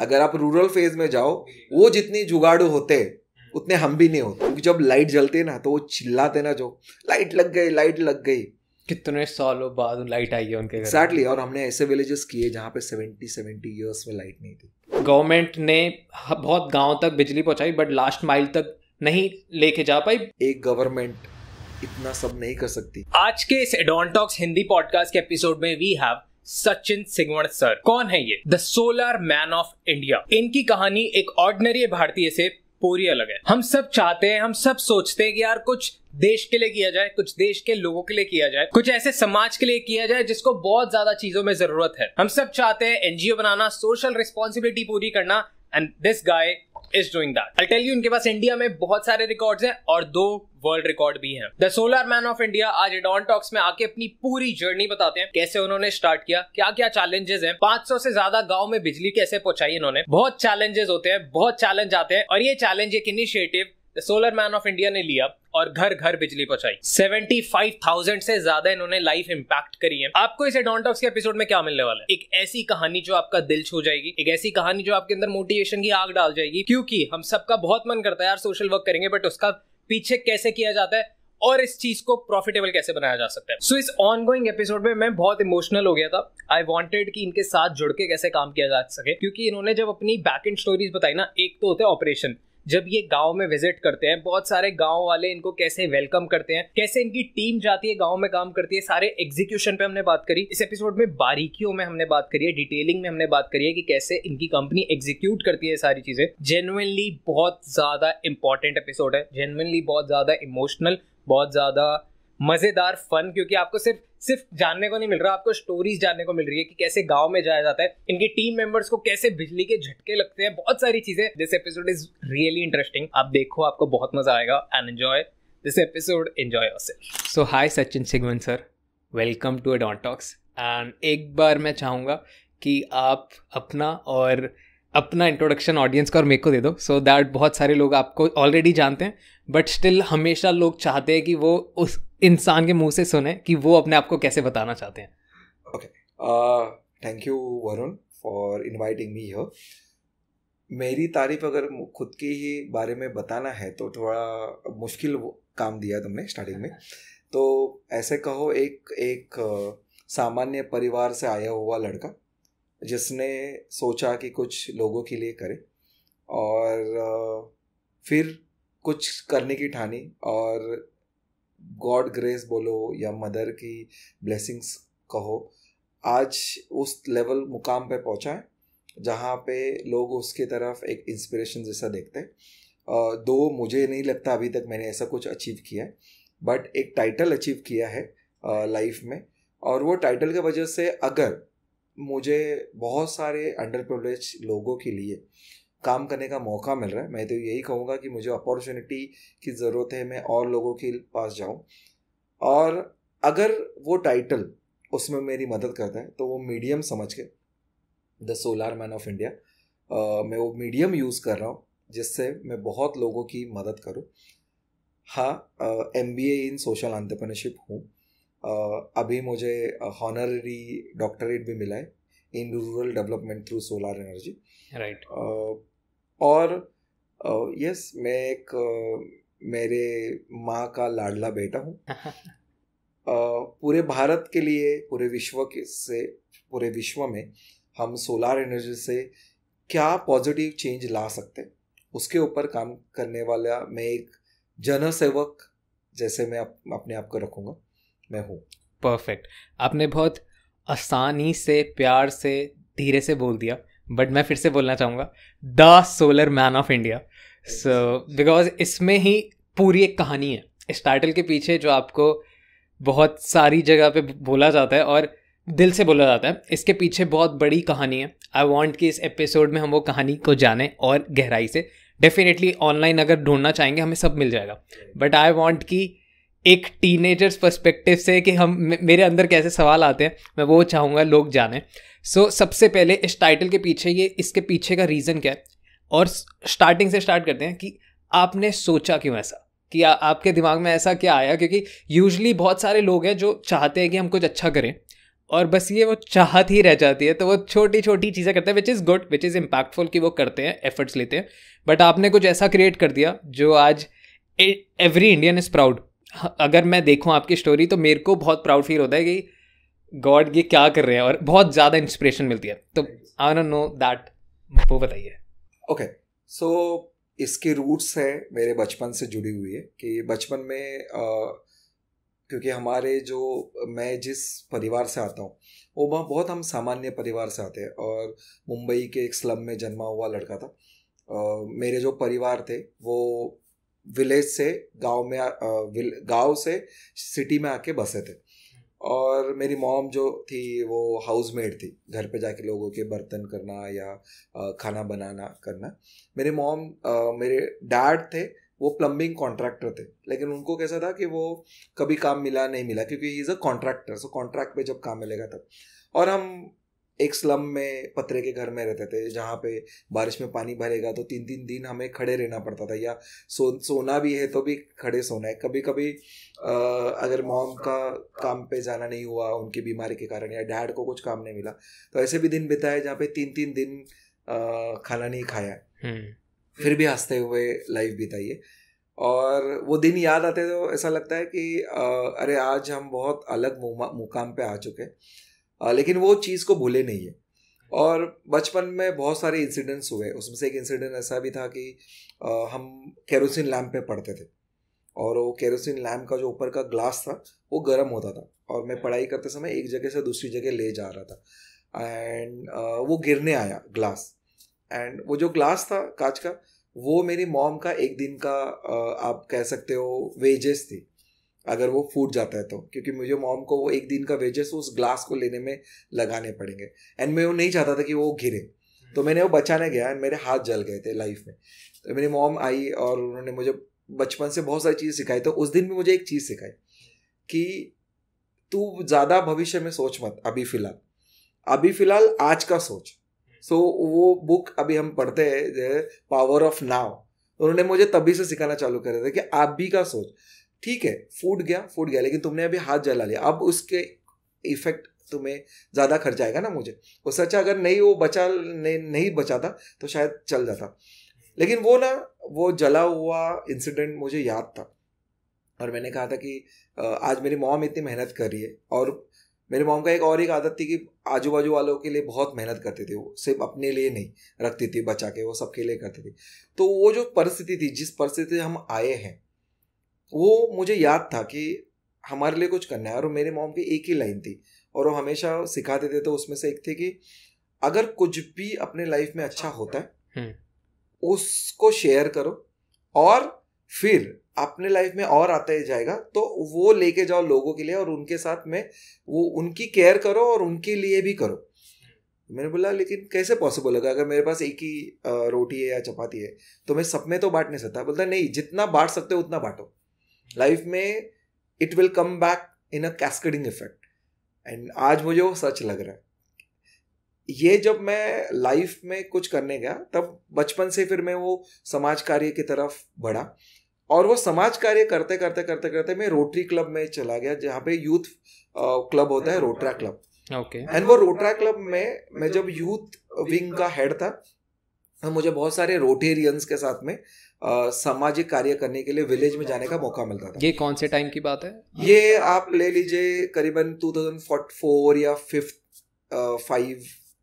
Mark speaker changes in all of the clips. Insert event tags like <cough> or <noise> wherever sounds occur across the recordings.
Speaker 1: अगर आप rural phase में जाओ वो जितनी जुगाड़ू होते उतने हम भी नहीं होते क्योंकि जब लाइट जलती है ना तो वो चिल्लाते ना जो लाइट लग गई लाइट लग गई कितने सालों बाद लाइट आई है उनके एग्जैक्टली और हमने ऐसे विलेजेस किए जहाँ पे सेवेंटी सेवेंटी ईयर्स में लाइट नहीं
Speaker 2: थी गवर्नमेंट ने बहुत गांव तक बिजली पहुंचाई बट लास्ट माइल तक नहीं लेके
Speaker 1: जा पाई एक गवर्नमेंट इतना सब नहीं कर सकती
Speaker 2: आज के इस एडोन टॉक्स हिंदी पॉडकास्ट के एपिसोड में we have Sachin Singhvan sir कौन है ये the solar man of India इनकी कहानी एक ऑर्डिनरी भारतीय से पूरी अलग है हम सब चाहते हैं हम सब सोचते हैं कि यार कुछ देश के लिए किया जाए कुछ देश के लोगों के लिए किया जाए कुछ ऐसे समाज के लिए किया जाए जिसको बहुत ज्यादा चीजों में जरूरत है हम सब चाहते हैं एनजीओ बनाना सोशल रिस्पॉन्सिबिलिटी पूरी करना and this guy is doing that I tell you इनके पास इंडिया में बहुत सारे रिकॉर्ड्स हैं और दो वर्ल्ड रिकॉर्ड भी हैं the solar man of India आज एडॉन टॉक्स में आके अपनी पूरी जर्नी बताते हैं कैसे उन्होंने स्टार्ट किया क्या क्या चैलेंजेस हैं 500 से ज्यादा गांव में बिजली कैसे पहुंचाई इन्होंने बहुत चैलेंजेस होते हैं बहुत चैलेंज आते हैं और ये चैलेंज एक initiative solar man of India ने लिया और घर घर बिजली पहुंचाई 75,000 से ज्यादा इन्होंने लाइफ इंपैक्ट करी है आपको डॉन टॉक्स के एपिसोड में क्या मिलने वाला है एक ऐसी कहानी जो आपका दिल छू जाएगी एक ऐसी कहानी जो आपके अंदर मोटिवेशन की आग डाल जाएगी क्योंकि हम सबका बहुत मन करता है यार सोशल वर्क करेंगे बट उसका पीछे कैसे किया जाता है और इस चीज को प्रॉफिटेबल कैसे बनाया जा सकता है सो so, इस ऑनगोइंग एपिसोड में मैं बहुत इमोशनल हो गया था आई वॉन्टेड कि इनके साथ जुड़ के कैसे काम किया जा सके क्योंकि इन्होंने जब अपनी बैक एंड स्टोरीज बताई ना एक तो होता है ऑपरेशन जब ये गांव में विजिट करते हैं बहुत सारे गांव वाले इनको कैसे वेलकम करते हैं कैसे इनकी टीम जाती है गांव में काम करती है सारे एग्जीक्यूशन पे हमने बात करी इस एपिसोड में बारीकियों में हमने बात करी है डिटेलिंग में हमने बात करी है कि कैसे इनकी कंपनी एग्जीक्यूट करती है सारी चीजें जेनुअनली बहुत ज्यादा इंपॉर्टेंट एपिसोड है जेनुअनली बहुत ज्यादा इमोशनल बहुत ज्यादा मजेदार फन क्योंकि आपको सिर्फ सिर्फ जानने को नहीं मिल रहा आपको स्टोरीज जानने को मिल रही है कि कैसे गांव में जाया जाता है इनके टीम मेंबर्स को कैसे बिजली के झटके लगते हैं बहुत सारी चीजें this episode is really interesting आप देखो आपको बहुत मजा आएगा and enjoy this episode enjoy so hi Sachin Singhvan sir welcome to Adon Talks and एक बार मैं चाहूंगा कि आप अपना और अपना इंट्रोडक्शन ऑडियंस का और मेरे को दे दो सो so दैट बहुत सारे लोग आपको ऑलरेडी जानते हैं बट स्टिल हमेशा लोग चाहते हैं कि वो उस इंसान के मुंह से सुने कि वो अपने आप को कैसे बताना
Speaker 1: चाहते हैं okay thank you Varun for inviting me here मेरी तारीफ अगर खुद के ही बारे में बताना है तो थोड़ा मुश्किल काम दिया तुमने स्टार्टिंग में तो ऐसे कहो एक एक uh, सामान्य परिवार से आया हुआ लड़का जिसने सोचा कि कुछ लोगों के लिए करे और uh, फिर कुछ करने की ठानी और गॉड ग्रेस बोलो या मदर की ब्लेसिंग्स कहो आज उस लेवल मुकाम पे पहुंचा है जहाँ पे लोग उसकी तरफ एक इंस्पिरेशन जैसा देखते हैं दो मुझे नहीं लगता अभी तक मैंने ऐसा कुछ अचीव किया है बट एक टाइटल अचीव किया है लाइफ में और वो टाइटल की वजह से अगर मुझे बहुत सारे अंडर प्रिवलेज लोगों के लिए काम करने का मौका मिल रहा है मैं तो यही कहूँगा कि मुझे अपॉर्चुनिटी की ज़रूरत है मैं और लोगों के पास जाऊँ और अगर वो टाइटल उसमें मेरी मदद करता है तो वो मीडियम समझ के the solar man of India मैं वो मीडियम यूज़ कर रहा हूँ जिससे मैं बहुत लोगों की मदद करूँ हाँ M B A in social entrepreneurship हूँ अभी मुझे हॉनररी डॉक्टरेट भी मिला है in rural development through solar energy right और यस मैं एक मेरे माँ का लाडला बेटा हूँ <laughs> पूरे भारत के लिए पूरे विश्व के से पूरे विश्व में हम सोलार एनर्जी से क्या पॉजिटिव चेंज ला सकते उसके ऊपर काम करने वाला मैं एक जनसेवक जैसे मैं अप, अपने आप को रखूँगा मैं हूँ
Speaker 2: परफेक्ट आपने बहुत आसानी से प्यार से धीरे से बोल दिया बट मैं फिर से बोलना चाहूँगा the solar man of India so because इसमें ही पूरी एक कहानी है इस टाइटल के पीछे जो आपको बहुत सारी जगह पे बोला जाता है और दिल से बोला जाता है इसके पीछे बहुत बड़ी कहानी है आई वॉन्ट कि इस एपिसोड में हम वो कहानी को जाने और गहराई से डेफिनेटली ऑनलाइन अगर ढूंढना चाहेंगे हमें सब मिल जाएगा बट आई वॉन्ट कि एक टीनेजर्स पर्सपेक्टिव से कि हम मेरे अंदर कैसे सवाल आते हैं मैं वो चाहूँगा लोग जाने सो so, सबसे पहले इस टाइटल के पीछे ये इसके पीछे का रीज़न क्या है और स्टार्टिंग से स्टार्ट करते हैं कि आपने सोचा क्यों ऐसा कि आ, आपके दिमाग में ऐसा क्या आया क्योंकि यूजली बहुत सारे लोग हैं जो चाहते हैं कि हम कुछ अच्छा करें और बस ये वो चाहत ही रह जाती है तो वो छोटी छोटी चीज़ें करते हैं which is good which is impactful कि वो करते हैं एफर्ट्स लेते हैं बट आपने कुछ ऐसा क्रिएट कर दिया जो आज एवरी इंडियन इज़ प्राउड हाँ, अगर मैं देखूँ आपकी स्टोरी तो मेरे को बहुत प्राउड फील होता है कि गॉड ये क्या कर रहे हैं और बहुत ज़्यादा इंस्पिरेशन मिलती है तो आई डोंट नो दैट वो
Speaker 1: बताइए ओके सो इसके रूट्स हैं मेरे बचपन से जुड़ी हुई है कि बचपन में आ, क्योंकि हमारे जो मैं जिस परिवार से आता हूँ वो बहुत हम सामान्य परिवार से आते हैं और मुंबई के एक स्लम में जन्मा हुआ लड़का था आ, मेरे जो परिवार थे वो विलेज से गांव में गांव से सिटी में आके बसे थे और मेरी मॉम जो थी वो हाउस मेड थी घर पे जाके लोगों के बर्तन करना या खाना बनाना करना मेरे मॉम मेरे डैड थे वो प्लम्बिंग कॉन्ट्रैक्टर थे लेकिन उनको कैसा था कि वो कभी काम मिला नहीं मिला क्योंकि is a contractor so contract पे जब काम मिलेगा तब और हम एक स्लम में पतरे के घर में रहते थे जहाँ पे बारिश में पानी भरेगा तो तीन तीन दिन हमें खड़े रहना पड़ता था या सो सोना भी है तो भी खड़े सोना है कभी कभी आ, अगर मॉम का काम पे जाना नहीं हुआ उनकी बीमारी के कारण या डैड को कुछ काम नहीं मिला तो ऐसे भी दिन बिताए जहाँ पे तीन तीन दिन आ, खाना नहीं खाया
Speaker 3: हम्म।
Speaker 1: फिर भी हंसते हुए लाइफ बिताइए और वो दिन याद आते तो ऐसा लगता है कि आ, अरे आज हम बहुत अलग मुकाम पे आ चुके हैं लेकिन वो चीज़ को भूले नहीं है और बचपन में बहुत सारे इंसिडेंट्स हुए उसमें से एक इंसिडेंट ऐसा भी था कि हम केरोसिन लैम्प पे पढ़ते थे और वो केरोसिन लैम्प का जो ऊपर का ग्लास था वो गर्म होता था और मैं पढ़ाई करते समय एक जगह से दूसरी जगह ले जा रहा था एंड वो गिरने आया ग्लास एंड वो जो ग्लास था कांच का वो मेरी मॉम का एक दिन का आप कह सकते हो वेजेस थी अगर वो फूट जाता है तो क्योंकि मुझे मॉम को वो एक दिन का वेजेस उस ग्लास को लेने में लगाने पड़ेंगे एंड मैं वो नहीं चाहता था कि वो घिरे हम्म। तो मैंने वो बचाने गया एंड मेरे हाथ जल गए थे लाइफ में तो मेरी मॉम आई और उन्होंने मुझे बचपन से बहुत सारी चीज़ सिखाई तो उस दिन भी मुझे एक चीज़ सिखाई कि तू ज़्यादा भविष्य में सोच मत अभी फ़िलहाल अभी फ़िलहाल आज का सोच सो so, वो बुक अभी हम पढ़ते हैं पावर ऑफ नाव उन्होंने मुझे तभी से सिखाना चालू कर था कि आप भी का सोच ठीक है फूट गया फूट गया लेकिन तुमने अभी हाथ जला लिया अब उसके इफेक्ट तुम्हें ज़्यादा खर्च आएगा ना मुझे वो सच्चा अगर नहीं वो बचा नहीं, नहीं बचाता तो शायद चल जाता लेकिन वो ना वो जला हुआ इंसिडेंट मुझे याद था और मैंने कहा था कि आज मेरी मॉम इतनी मेहनत कर रही है और मेरी मॉम का एक और एक आदत थी कि आजू बाजू वालों के लिए बहुत मेहनत करती थी वो सिर्फ अपने लिए नहीं रखती थी बचा के वो सबके लिए करती थी तो वो जो परिस्थिति थी जिस परिस्थिति से हम आए हैं वो मुझे याद था कि हमारे लिए कुछ करना है और मेरे मॉम की एक ही लाइन थी और वो हमेशा सिखाते थे तो उसमें से एक थी कि अगर कुछ भी अपने लाइफ में अच्छा होता है हम्म। उसको शेयर करो और फिर अपने लाइफ में और आता ही जाएगा तो वो लेके जाओ लोगों के लिए और उनके साथ में वो उनकी केयर करो और उनके लिए भी करो मैंने बोला लेकिन कैसे पॉसिबल होगा अगर मेरे पास एक ही रोटी है या चपाती है तो मैं सब में तो बांट नहीं सकता बोलता नहीं जितना बांट सकते हो उतना बांटो लाइफ में it will come back in a cascading effect and आज मुझे वो सच लग रहा है ये जब मैं लाइफ में कुछ करने गया तब बचपन से फिर मैं वो समाज कार्य की तरफ बढ़ा और वो समाज कार्य करते करते करते करते मैं रोटरी क्लब में चला गया जहाँ पे यूथ क्लब होता है Rotaract club okay okay. And वो रोटरा क्लब में मैं जब यूथ विंग का हेड था हाँ, मुझे बहुत सारे रोटेरियंस के साथ में सामाजिक कार्य करने के लिए विलेज में जाने का मौका मिलता
Speaker 2: था ये कौन से टाइम की बात है
Speaker 1: ये आप ले लीजिए करीबन टू थाउजेंड फोर या फिफ्थ फाइव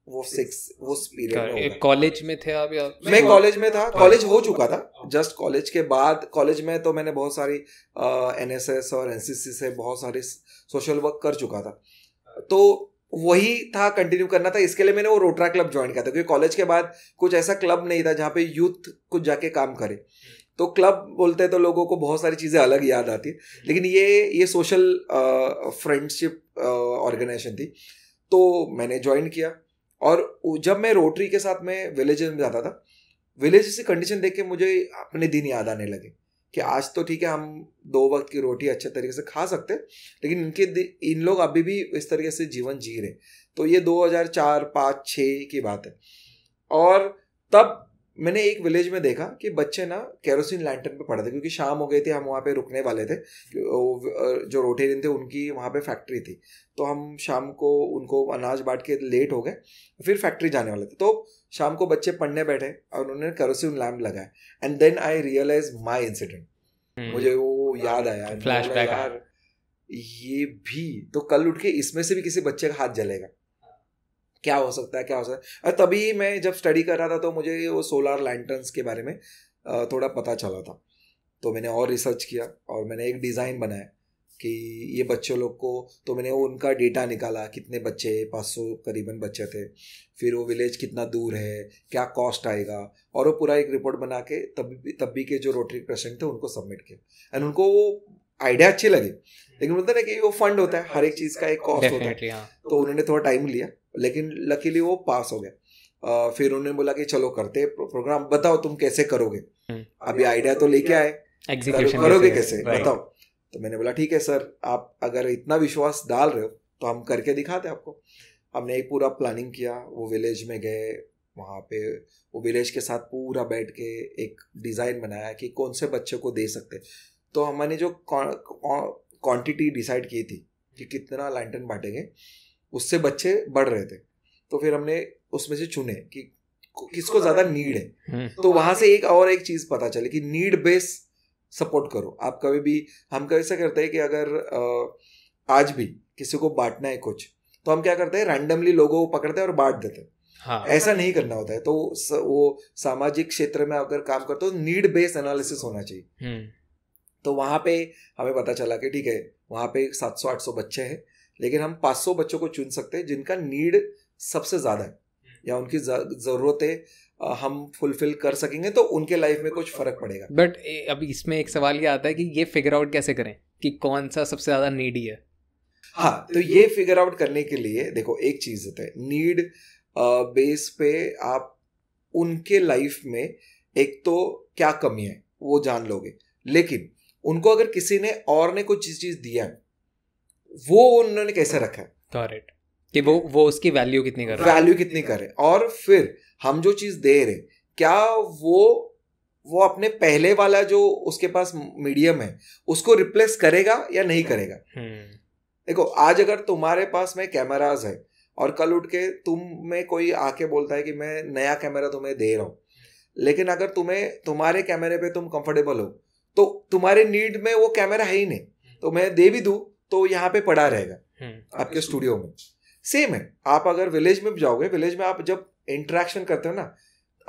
Speaker 1: वो सिक्स वो पीरियड कॉलेज में थे आप या मैं कॉलेज में था कॉलेज हो चुका था जस्ट कॉलेज के बाद कॉलेज में तो मैंने बहुत सारी एन और एन से बहुत सारी सोशल वर्क कर चुका था तो वही था कंटिन्यू करना था इसके लिए मैंने वो रोटरा क्लब ज्वाइन किया था क्योंकि कॉलेज के बाद कुछ ऐसा क्लब नहीं था जहाँ पे यूथ कुछ जाके काम करे तो क्लब बोलते हैं तो लोगों को बहुत सारी चीज़ें अलग याद आती है लेकिन ये ये सोशल फ्रेंडशिप ऑर्गेनाइजेशन थी तो मैंने ज्वाइन किया और जब मैं रोटरी के साथ मैं विलेज में जाता था विलेज से कंडीशन देख के मुझे अपने दिन याद आने लगे कि आज तो ठीक है हम दो वक्त की रोटी अच्छे तरीके से खा सकते लेकिन इनके इन लोग अभी भी इस तरीके से जीवन जी रहे तो ये 2004 पाँच छः की बात है और तब मैंने एक विलेज में देखा कि बच्चे ना केरोसिन लैंटर्न पे पड़े थे क्योंकि शाम हो गई थी हम वहाँ पे रुकने वाले थे जो रोटेरियन थे उनकी वहाँ पे फैक्ट्री थी तो हम शाम को उनको अनाज बांट के लेट हो गए फिर फैक्ट्री जाने वाले थे तो शाम को बच्चे पढ़ने बैठे और उन्होंने करोसिन लैम्प लगाया and then I realise my incident मुझे वो याद आया फ्लैशबैक यार ये भी तो कल उठ के इसमें से भी किसी बच्चे का हाथ जलेगा क्या हो सकता है क्या हो सकता है तभी मैं जब स्टडी कर रहा था तो मुझे वो सोलार लैंटर्न्स के बारे में थोड़ा पता चला था तो मैंने और रिसर्च किया और मैंने एक डिज़ाइन बनाया कि ये बच्चों लोग को तो मैंने वो उनका डेटा निकाला कितने बच्चे पाँच सौ करीबन बच्चे थे फिर वो विलेज कितना दूर है क्या कॉस्ट आएगा और वो पूरा एक रिपोर्ट बना के तब तब भी के जो रोटरी प्रेसिडेंट थे उनको सबमिट किया एंड उनको वो आइडिया अच्छे लगे लेकिन बोलते ना कि वो फंड होता है हर एक चीज़ का एक कॉस्ट होता है हाँ। तो उन्होंने थोड़ा टाइम लिया लेकिन लकीली वो पास हो गया फिर उन्होंने बोला कि चलो करते प्रोग्राम बताओ तुम कैसे करोगे हम्म। अभी आइडिया तो लेके आए
Speaker 3: करोगे कैसे बताओ
Speaker 1: तो मैंने बोला ठीक है सर आप अगर इतना विश्वास डाल रहे हो तो हम करके दिखाते आपको हमने एक पूरा प्लानिंग किया वो विलेज में गए वहाँ पे वो विलेज के साथ पूरा बैठ के एक डिज़ाइन बनाया कि कौन से बच्चे को दे सकते तो हमने जो क्वांटिटी डिसाइड की थी कि कितना लैंटन बांटेंगे उससे बच्चे बढ़ रहे थे तो फिर हमने उसमें से चुने कि किसको ज़्यादा नीड है हम्म। तो वहाँ से एक और एक चीज़ पता चली कि नीड बेस्ड सपोर्ट करो आप कभी भी हम कभी ऐसा करते हैं कि अगर आज भी किसी को बांटना है कुछ तो हम क्या करते हैं रैंडमली लोगों को पकड़ते हैं और बांट देते हैं हाँ। ऐसा नहीं करना होता है तो स, वो सामाजिक क्षेत्र में अगर काम करते हो नीड बेस्ड एनालिसिस होना चाहिए हम्म। तो वहां पे हमें पता चला कि ठीक है वहां पे 700 800 बच्चे हैं लेकिन हम 500 बच्चों को चुन सकते हैं जिनका नीड सबसे ज़्यादा है या उनकी ज़रूरतें हम फुलफिल कर सकेंगे तो उनके लाइफ में कुछ फर्क पड़ेगा
Speaker 2: बट अब इसमें एक सवाल ये आता है कि ये फिगर आउट कैसे करें कि कौन सा सबसे ज्यादा नीडी है
Speaker 1: हाँ तो ये फिगर आउट करने के लिए देखो एक चीज होता है नीड बेस पे आप उनके लाइफ में एक तो क्या कमी है वो जान लोगे लेकिन उनको अगर किसी ने और ने कुछ चीज दिया है वो उन्होंने कैसे रखा है कि वो वो उसकी वैल्यू कितनी कर रहा है वैल्यू कितनी करे और फिर हम जो चीज़ दे रहे क्या वो वो अपने पहले वाला जो उसके पास मीडियम है उसको रिप्लेस करेगा या नहीं करेगा हम्म। देखो आज अगर तुम्हारे पास में कैमराज है और कल उठ के तुम में कोई आके बोलता है कि मैं नया कैमरा तुम्हें दे रहा हूँ लेकिन अगर तुम्हें तुम्हारे कैमरे पे तुम कंफर्टेबल हो तो तुम्हारे नीड में वो कैमरा है ही नहीं हम्म। तो मैं दे भी दू तो यहाँ पे पड़ा रहेगा हम्म। आपके स्टूडियो में सेम है आप अगर विलेज में जाओगे विलेज में आप जब इंट्रैक्शन करते हो ना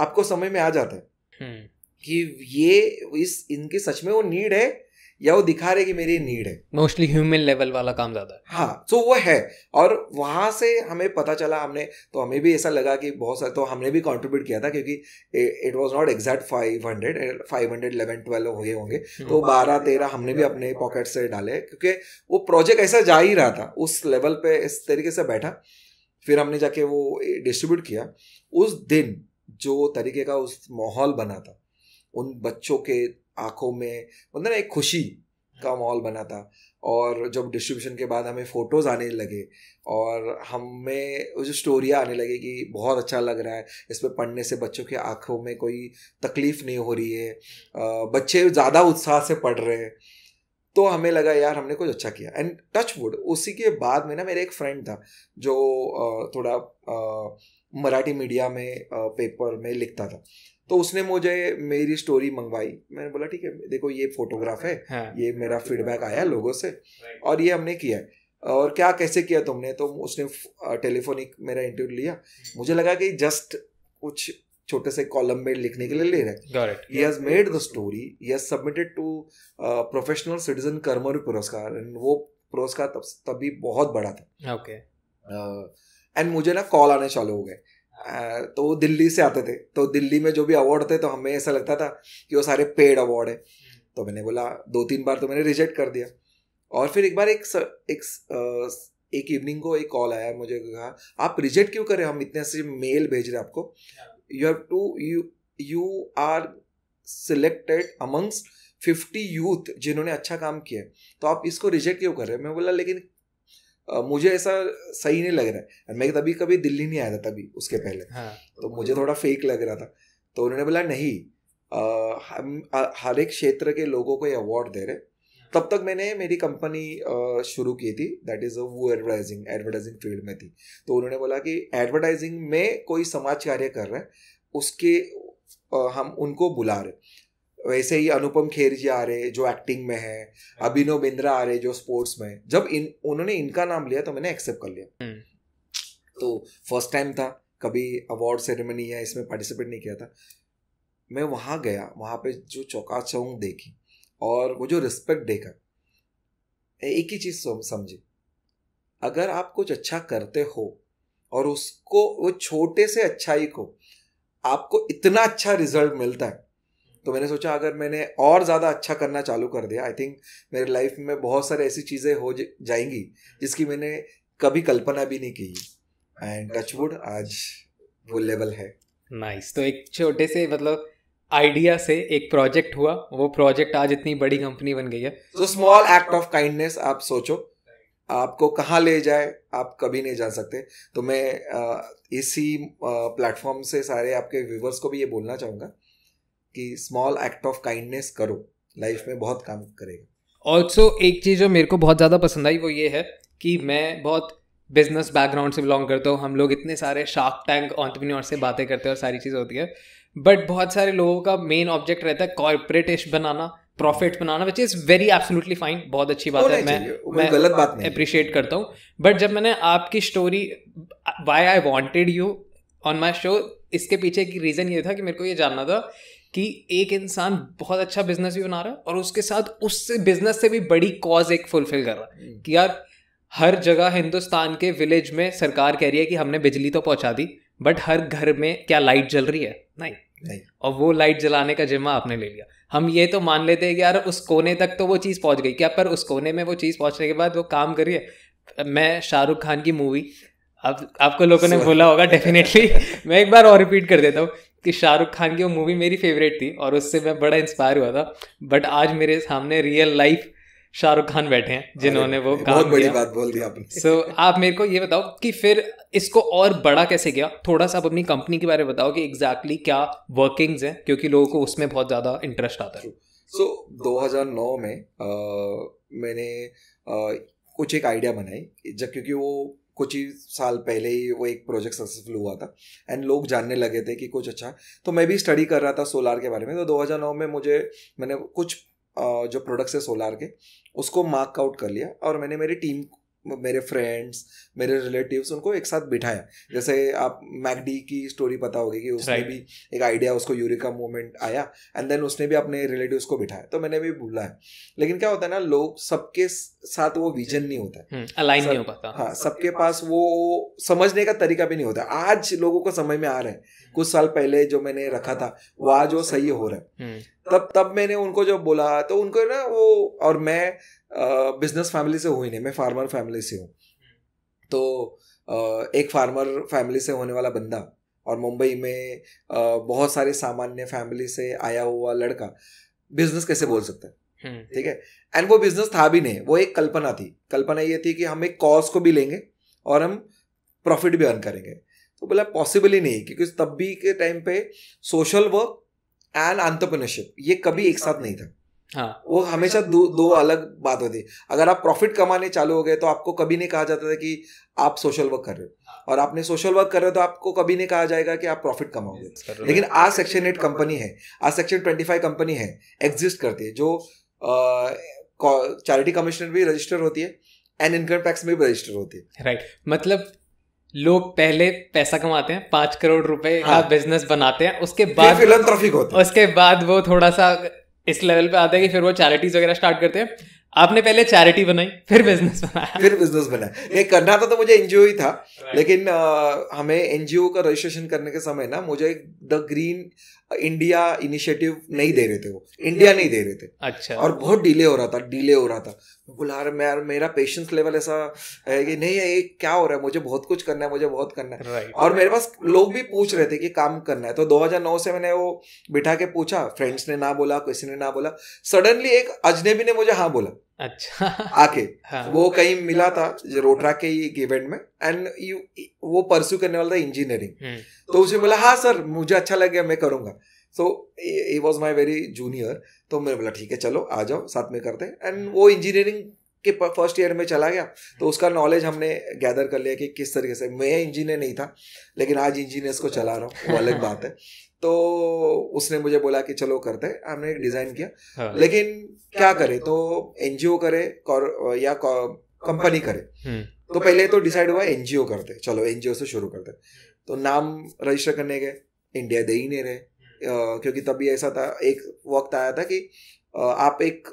Speaker 1: आपको समझ में आ जाता है हम्म। कि ये इस इनके सच में वो नीड है या वो दिखा रहे कि मेरी नीड है
Speaker 2: मोस्टली ह्यूमन लेवल वाला काम ज्यादा हाँ
Speaker 1: तो वो है और वहां से हमें पता चला हमने तो हमें भी ऐसा लगा कि बहुत सारा तो हमने भी कंट्रीब्यूट किया था क्योंकि it was not exact five hundred five hundred eleven twelve हुए होंगे हम्म। तो बारह तेरह हमने भी अपने पॉकेट से डाले क्योंकि वो प्रोजेक्ट ऐसा जा ही रहा था उस लेवल पे इस तरीके से बैठा फिर हमने जाके वो डिस्ट्रीब्यूट किया उस दिन जो तरीके का उस माहौल बना था उन बच्चों के आंखों में मतलब एक खुशी का माहौल बना था और जब डिस्ट्रीब्यूशन के बाद हमें फ़ोटोज़ आने लगे और हमें जो स्टोरियाँ आने लगे कि बहुत अच्छा लग रहा है इसमें पढ़ने से बच्चों की आंखों में कोई तकलीफ़ नहीं हो रही है बच्चे ज़्यादा उत्साह से पढ़ रहे हैं तो हमें लगा यार हमने कुछ अच्छा किया एंड टच वुड उसी के बाद में ना मेरे एक फ्रेंड था जो थोड़ा मराठी मीडिया में पेपर में लिखता था तो उसने मुझे मेरी स्टोरी मंगवाई मैंने बोला ठीक है देखो ये फोटोग्राफ है हाँ। ये मेरा फीडबैक आया लोगों से और ये हमने किया और क्या कैसे किया तुमने तो उसने टेलीफोनिक मेरा इंटरव्यू लिया हम्म। मुझे लगा कि जस्ट कुछ छोटे से कॉलम में लिखने के लिए ले रहे हैं he has made the story he has submitted to professional citizen Karmaveer पुरस्कार एंड वो पुरस्कार तब तभी बहुत बड़ा था ओके एंड uh, मुझे ना कॉल आने चालू हो गए uh, तो वो दिल्ली से आते थे तो दिल्ली में जो भी अवार्ड थे तो हमें ऐसा लगता था कि वो सारे पेड अवार्ड है तो मैंने बोला दो तीन बार तो मैंने रिजेक्ट कर दिया और फिर एक बार एक एक uh, एक इवनिंग को एक कॉल आया मुझे कहा आप रिजेक्ट क्यों कर रहे हो हम इतने से मेल भेज रहे हैं आपको you have to you you are selected amongst fifty youth जिन्होंने अच्छा काम किया तो आप इसको रिजेक्ट क्यों कर रहे हैं मैं बोला लेकिन मुझे ऐसा सही नहीं लग रहा है मैं तभी कभी दिल्ली नहीं आया था तभी उसके पहले हाँ, तो, तो मुझे थोड़ा फेक लग रहा था तो उन्होंने बोला नहीं आ, हम आ, हर एक क्षेत्र के लोगों को ये अवार्ड दे रहे तब तक मैंने मेरी कंपनी शुरू की थी दैट इज़ वो एडवर्टाइजिंग एडवर्टाइजिंग फील्ड में थी तो उन्होंने बोला कि एडवर्टाइजिंग में कोई समाज कार्य कर रहा है उसके हम उनको बुला रहे वैसे ही अनुपम खेर जी आ रहे जो एक्टिंग में है अभिनव बिंद्रा आ रहे जो स्पोर्ट्स में जब इन उन्होंने इनका नाम लिया तो मैंने एक्सेप्ट कर लिया
Speaker 3: हम्म।
Speaker 1: तो फर्स्ट टाइम था कभी अवार्ड सेरेमनी या इसमें पार्टिसिपेट नहीं किया था मैं वहाँ गया वहाँ पे जो चौका चौंग देखी और वो जो रिस्पेक्ट देकर एक ही चीज़ समझे अगर आप कुछ अच्छा करते हो और उसको वो छोटे से अच्छाई को आपको इतना अच्छा रिजल्ट मिलता है तो मैंने सोचा अगर मैंने और ज़्यादा अच्छा करना चालू कर दिया आई थिंक मेरे लाइफ में बहुत सारी ऐसी चीज़ें हो जाएंगी जिसकी मैंने कभी कल्पना भी नहीं की एंड टचवुड आज वो लेवल है
Speaker 2: नाइस nice. तो एक छोटे से मतलब आइडिया से एक प्रोजेक्ट हुआ
Speaker 1: वो प्रोजेक्ट आज इतनी बड़ी कंपनी बन गई है तो स्मॉल एक्ट ऑफ काइंडनेस आप सोचो आपको कहाँ ले जाए आप कभी नहीं जा सकते तो मैं इसी प्लेटफॉर्म से सारे आपके व्यूवर्स को भी ये बोलना चाहूँगा कि स्मॉल एक्ट ऑफ काइंडनेस करो लाइफ में बहुत काम करेगा
Speaker 2: ऑल्सो एक चीज़ जो मेरे को बहुत ज़्यादा पसंद आई वो ये है कि मैं बहुत बिजनेस बैकग्राउंड से बिलोंग करता हूँ हम लोग इतने सारे शार्क टैंक ऑन्टरप्रीनियोर से बातें करते हैं और सारी चीज़ होती है बट बहुत सारे लोगों का मेन ऑब्जेक्ट रहता है कॉर्पोरेटिश बनाना प्रॉफिट बनाना which is very absolutely fine बहुत अच्छी बात है मैं मैं गलत बात नहीं अप्रिशिएट करता हूँ बट जब मैंने आपकी story why I wanted you on my show इसके पीछे की रीज़न ये था कि मेरे को ये जानना था कि एक इंसान बहुत अच्छा बिजनेस भी बना रहा है और उसके साथ उससे बिजनेस से भी बड़ी कॉज एक फुलफिल कर रहा है कि यार हर जगह हिंदुस्तान के विलेज में सरकार कह रही है कि हमने बिजली तो पहुंचा दी बट हर घर में क्या लाइट जल रही है नहीं और वो लाइट जलाने का जिम्मा आपने ले लिया हम ये तो मान लेते हैं कि यार उस कोने तक तो वो चीज़ पहुंच गई क्या पर उस कोने में वो चीज़ पहुंचने के बाद वो काम करिए मैं शाहरुख खान की मूवी आप आपको लोगों ने बोला होगा डेफिनेटली <laughs> मैं एक बार और रिपीट कर देता हूँ कि शाहरुख खान की वो मूवी मेरी फेवरेट थी और उससे मैं बड़ा इंस्पायर हुआ था बट आज मेरे सामने रियल लाइफ शाहरुख खान बैठे हैं जिन्होंने वो काम बहुत बड़ी बात
Speaker 1: बोल दिया आपने सो
Speaker 2: so, आप मेरे को ये बताओ कि फिर इसको और बड़ा कैसे गया थोड़ा सा आप अपनी कंपनी के बारे में बताओ कि एग्जैक्टली exactly क्या वर्किंग्स हैं क्योंकि लोगों
Speaker 1: को उसमें बहुत ज़्यादा
Speaker 2: इंटरेस्ट आता है
Speaker 1: सो so, 2009 में आ, मैंने आ, कुछ एक आइडिया बनाई जब क्योंकि वो कुछ ही साल पहले ही वो एक प्रोजेक्ट सक्सेसफुल हुआ था एंड लोग जानने लगे थे कि कुछ अच्छा तो मैं भी स्टडी कर रहा था सोलार के बारे में तो 2009 में मुझे मैंने कुछ जो प्रोडक्ट्स है सोलार के उसको मार्क आउट कर लिया और मैंने मेरी टीम मेरे फ्रेंड्स मेरे रिलेटिव्स उनको एक साथ बिठाया जैसे आप मैकडी की स्टोरी पता होगी कि उसने भी एक आइडिया उसको यूरिका मोमेंट आया एंड देन उसने भी अपने रिलेटिव्स को बिठाया तो मैंने भी भूला है लेकिन क्या होता है ना लोग सबके साथ वो विजन नहीं होता
Speaker 2: है अलाइन हम्म, नहीं हो पाता हाँ
Speaker 1: सबके पास वो समझने का तरीका भी नहीं होता आज लोगों को समझ में आ रहा है हम्म। कुछ साल पहले जो मैंने रखा था वो आज वो सही हो रहा है हम्म। तब तब मैंने उनको जब बोला तो उनको ना वो और मैं बिजनेस फैमिली से हुई नहीं मैं फार्मर फैमिली से हूँ तो एक फार्मर फैमिली से होने वाला बंदा और मुंबई में बहुत सारे सामान्य फैमिली से आया हुआ लड़का बिजनेस कैसे बोल सकता है हम्म। ठीक है एंड वो बिजनेस था भी नहीं वो एक कल्पना थी कल्पना ये थी कि हम एक कॉज को भी लेंगे और हम प्रॉफिट भी अर्न करेंगे तो बोला पॉसिबल ही नहीं क्योंकि तब भी के टाइम पे सोशल वर्क एंड आंट्रप्रनरशिप ये कभी एक साथ हाँ। नहीं था हाँ वो हमेशा दो दो अलग बात होती है अगर आप प्रॉफिट कमाने चालू हो गए तो आपको कभी नहीं कहा जाता था कि आप सोशल वर्क कर रहे हो हाँ। और आपने सोशल वर्क कर रहे हो तो आपको कभी नहीं कहा जाएगा कि आप प्रॉफिट कमाओगे लेकिन आज सेक्शन एट कंपनी है आज सेक्शन ट्वेंटी फाइव कंपनी है एग्जिस्ट करती है जो चैरिटी कमिश्नर भी रजिस्टर होती है एंड इनकम टैक्स में भी रजिस्टर होती है
Speaker 2: राइट right. मतलब लोग पहले पैसा कमाते हैं पांच करोड़ रुपए का हाँ.
Speaker 1: बिजनेस बनाते
Speaker 2: हैं उसके बाद होते हैं उसके बाद वो थोड़ा सा इस लेवल पे आते हैं कि फिर वो चैरिटीज वगैरह स्टार्ट करते हैं आपने पहले चैरिटी बनाई फिर बिजनेस बनाया
Speaker 1: फिर बिजनेस बनाया ये करना था तो मुझे एनजीओ ही था लेकिन आ, हमें एनजीओ का रजिस्ट्रेशन करने के समय ना मुझे द ग्रीन इंडिया इनिशिएटिव नहीं दे रहे थे वो इंडिया नहीं दे रहे थे अच्छा और बहुत डिले हो रहा था डिले हो रहा था बोला यार मैं यार मेरा पेशेंस लेवल ऐसा है कि नहीं ये क्या हो रहा है मुझे बहुत कुछ करना है मुझे बहुत करना है right. और मेरे पास लोग भी पूछ रहे थे कि काम करना है तो 2009 से मैंने वो बिठा के पूछा फ्रेंड्स ने ना बोला किसी ने ना बोला सडनली एक अजनबी ने मुझे हाँ बोला अच्छा आके हाँ. वो कहीं मिला था रोटरा के एक इवेंट में एंड यू वो परस्यू करने वाला था इंजीनियरिंग हम्म। तो उसे बोला हाँ सर मुझे अच्छा लग गया मैं करूंगा so he was my very junior तो मैंने बोला ठीक है चलो आ जाओ साथ में करते हैं एंड वो इंजीनियरिंग के फर्स्ट ईयर में चला गया तो हम्म। उसका नॉलेज हमने गैदर कर लिया कि किस तरीके से मैं इंजीनियर नहीं था लेकिन आज इंजीनियर्स को चला रहा हूँ वो अलग बात है तो उसने मुझे बोला कि चलो करते हमने डिजाइन किया हाँ। लेकिन क्या, क्या तो? तो करे हम्म। तो एनजीओ करे कौर, या कंपनी करे तो पहले तो डिसाइड तो हुआ एनजीओ करते चलो एनजीओ से शुरू करते तो नाम रजिस्टर करने गए इंडिया दे ही नहीं रहे क्योंकि तभी ऐसा था एक वक्त आया था कि आप एक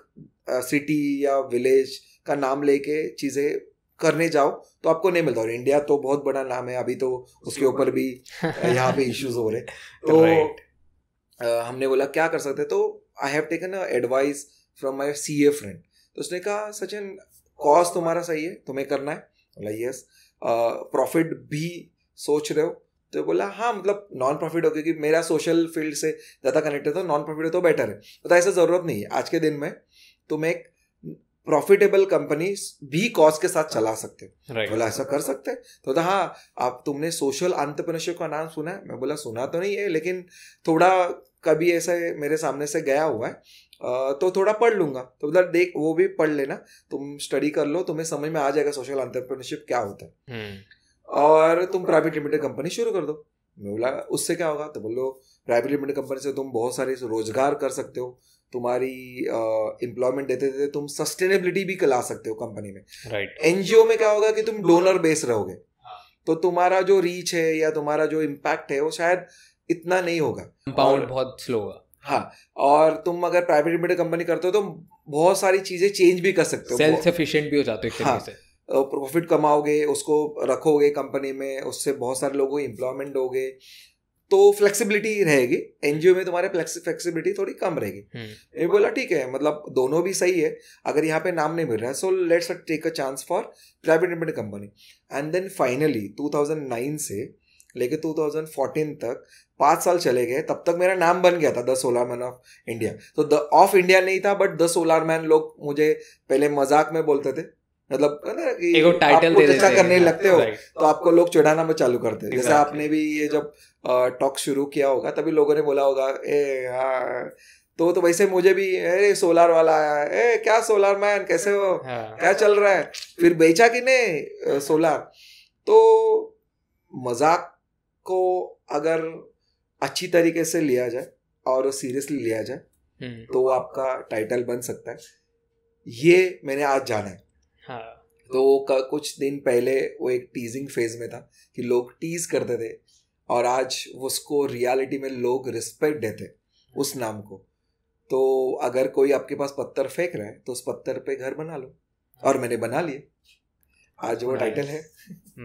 Speaker 1: सिटी या विलेज का नाम लेके चीज़ें करने जाओ तो आपको नहीं मिलता और इंडिया तो बहुत बड़ा नाम है अभी तो उसके ऊपर भी यहाँ पे इश्यूज हो रहे <laughs> तो हमने बोला क्या कर सकते तो I have taken advice from my C A friend तो उसने कहा सचिन कॉज तुम्हारा सही है तुम्हें करना है बोला यस प्रॉफिट भी सोच रहे हो तो बोला हाँ मतलब नॉन प्रॉफिट हो क्योंकि मेरा सोशल फील्ड से ज़्यादा कनेक्टेड तो नॉन प्रॉफिट हो तो बेटर है तो ऐसा ज़रूरत नहीं है आज के दिन में तुम एक प्रॉफिटेबल कंपनी भी कॉज के साथ चला सकते हैं बोला ऐसा कर सकते हैं तो बोला हाँ आप तुमने सोशल अंतरप्रनरशिप का नाम सुना है मैं बोला सुना तो नहीं है लेकिन थोड़ा कभी ऐसा मेरे सामने से गया हुआ है तो थोड़ा पढ़ लूंगा तो बोला देख वो भी पढ़ लेना तुम स्टडी कर लो तुम्हें समझ में आ जाएगा सोशल अंतरप्रनरशिप क्या होता
Speaker 3: है हम्म।
Speaker 1: और तुम प्राइवेट लिमिटेड कंपनी शुरू कर दो मैं बोला उससे क्या होगा तो बोलो प्राइवेट लिमिटेड कंपनी से तुम बहुत सारे रोजगार कर सकते हो तुम्हारी एम्प्लॉयमेंट देते देते तुम सस्टेनेबिलिटी भी कला सकते हो कंपनी में राइट right. एनजीओ में क्या होगा कि तुम डोनर बेस रहोगे हाँ। तो तुम्हारा जो रीच है या तुम्हारा जो इम्पैक्ट है वो शायद इतना नहीं होगा और, बहुत स्लो होगा हाँ और तुम अगर प्राइवेट लिमिटेड कंपनी करते हो तो बहुत सारी चीजें चेंज भी कर सकते हो सेल्फ
Speaker 2: सफिशिएंट भी हो जाते हो हाँ,
Speaker 1: प्रॉफिट कमाओगे उसको रखोगे कंपनी में उससे बहुत सारे लोगों को एम्प्लॉयमेंट दोगे तो फ्लेक्सिबिलिटी रहेगी एनजीओ में तुम्हारे फ्लेक्सिबिलिटी थोड़ी कम रहेगी हम्म। ये बोला ठीक है मतलब दोनों भी सही है अगर यहाँ पे नाम नहीं मिल रहा है so let's take a chance for private limited company and then finally 2009 से लेके 2014 तक पाँच साल चले गए तब तक मेरा नाम बन गया था the solar man of India तो द ऑफ इंडिया नहीं था बट द सोलर मैन लोग मुझे पहले मजाक में बोलते थे मतलब ना टाइटल दे देते करने लगते हो तो आपको लोग चिढ़ाना में चालू करते हैं जैसे आपने भी ये जब टॉक शुरू किया होगा तभी लोगों ने बोला होगा ए तो तो वैसे मुझे भी अरे सोलार वाला आया ए क्या सोलार मैन कैसे हो हाँ। क्या चल रहा है फिर बेचा कि नहीं सोलार तो मजाक को अगर अच्छी तरीके से लिया जाए और सीरियसली लिया जाए हम्म। तो आपका टाइटल बन सकता है ये मैंने आज जाना है हाँ तो कुछ दिन पहले वो एक टीजिंग फेज में था कि लोग टीज करते थे और आज उसको रियलिटी में लोग रिस्पेक्ट देते उस नाम को तो अगर कोई आपके पास पत्थर फेंक रहा है तो उस पत्थर पे घर बना लो और मैंने बना लिए आज वो टाइटल है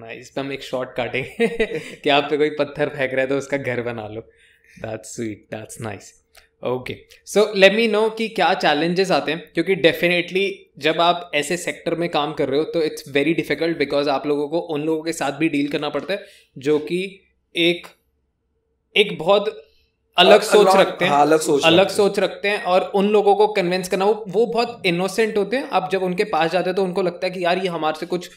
Speaker 2: ना इस पर हम एक शॉर्ट काटेंगे <laughs> कि आप पे कोई पत्थर फेंक रहा है तो उसका घर बना लो that's sweet that's nice okay so let me know कि क्या चैलेंजेस आते हैं क्योंकि डेफिनेटली जब आप ऐसे सेक्टर में काम कर रहे हो तो इट्स वेरी डिफिकल्ट बिकॉज आप लोगों को उन लोगों के साथ भी डील करना पड़ता है जो कि एक एक बहुत
Speaker 1: अलग सोच रखते हैं हाँ, अलग सोच अलग सोच
Speaker 2: रखते हैं और उन लोगों को कन्विंस करना वो वो बहुत इनोसेंट होते हैं आप जब उनके पास जाते हैं तो उनको लगता है कि यार ये हमारे से कुछ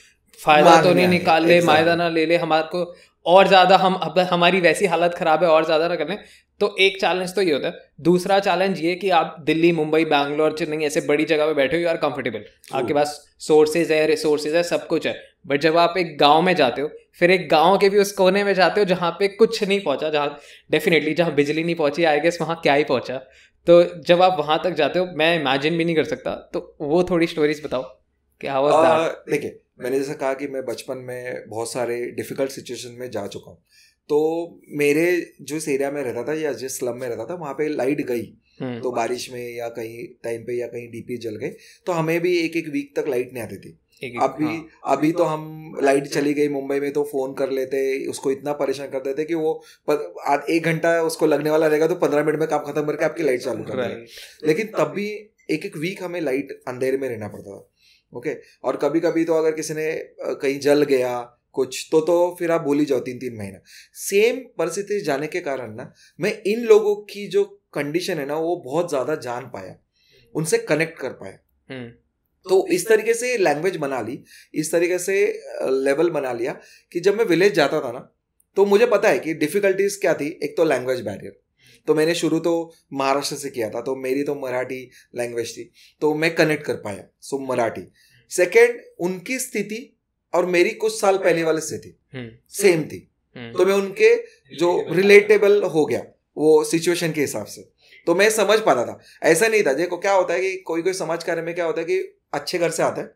Speaker 2: फायदा तो नहीं निकाल ले मायदा ना ले ले हमारे को और ज़्यादा हम अब हमारी वैसी हालत ख़राब है और ज़्यादा ना तो एक चैलेंज तो ये होता है दूसरा चैलेंज ये कि आप दिल्ली मुंबई बैंगलोर चेन्नई ऐसे बड़ी जगह पे बैठे हो यू आर कंफर्टेबल आपके पास सोर्सेज है रिसोर्सेज है सब कुछ है बट जब आप एक गांव में जाते हो फिर एक गांव के भी उस कोने में जाते हो जहाँ पे कुछ नहीं पहुँचा जहाँ डेफिनेटली जहाँ बिजली नहीं पहुँची आई गेस वहाँ क्या ही पहुँचा तो जब आप वहाँ तक जाते हो मैं इमेजिन भी नहीं कर सकता तो वो थोड़ी स्टोरीज बताओ
Speaker 1: कि देखिए मैंने जैसे कहा कि मैं बचपन में बहुत सारे डिफ़िकल्ट सिचुएशन में जा चुका हूँ तो मेरे जो इस एरिया में रहता था या जिस स्लम में रहता था वहाँ पे लाइट गई हम्म। तो बारिश में या कहीं टाइम पे या कहीं डीपी जल गए तो हमें भी एक एक वीक तक लाइट नहीं आती थी एक अभी हाँ। अभी तो, तो हम लाइट अच्छा। चली गई मुंबई में तो फोन कर लेते उसको इतना परेशान करते थे कि वो एक घंटा उसको लगने वाला रहेगा तो पंद्रह मिनट में काम खत्म करके आपकी लाइट चालू कर लेकिन तो तब भी एक एक वीक हमें लाइट अंधेरे में रहना पड़ता था ओके और कभी कभी तो अगर किसी ने कहीं जल गया कुछ तो तो फिर आप बोली जाओ तीन तीन महीना सेम परिस्थिति जाने के कारण ना मैं इन लोगों की जो कंडीशन है ना वो बहुत ज़्यादा जान पाया उनसे कनेक्ट कर पाया
Speaker 3: हम्म। तो,
Speaker 1: तो इस तरीके से लैंग्वेज बना ली इस तरीके से लेवल बना लिया कि जब मैं विलेज जाता था ना तो मुझे पता है कि डिफ़िकल्टीज क्या थी एक तो लैंग्वेज बैरियर तो मैंने शुरू तो महाराष्ट्र से किया था तो मेरी तो मराठी लैंग्वेज थी तो मैं कनेक्ट कर पाया सो मराठी सेकेंड उनकी स्थिति और मेरी कुछ साल पहले वाले से थी सेम हम्म। हम्म। थी हम्म। तो मैं उनके जो रिलेटेबल हो गया वो सिचुएशन के हिसाब से तो मैं समझ पाता था ऐसा नहीं था देखो क्या होता है कि कोई कोई समाज कार्य में क्या होता है कि अच्छे घर से आता है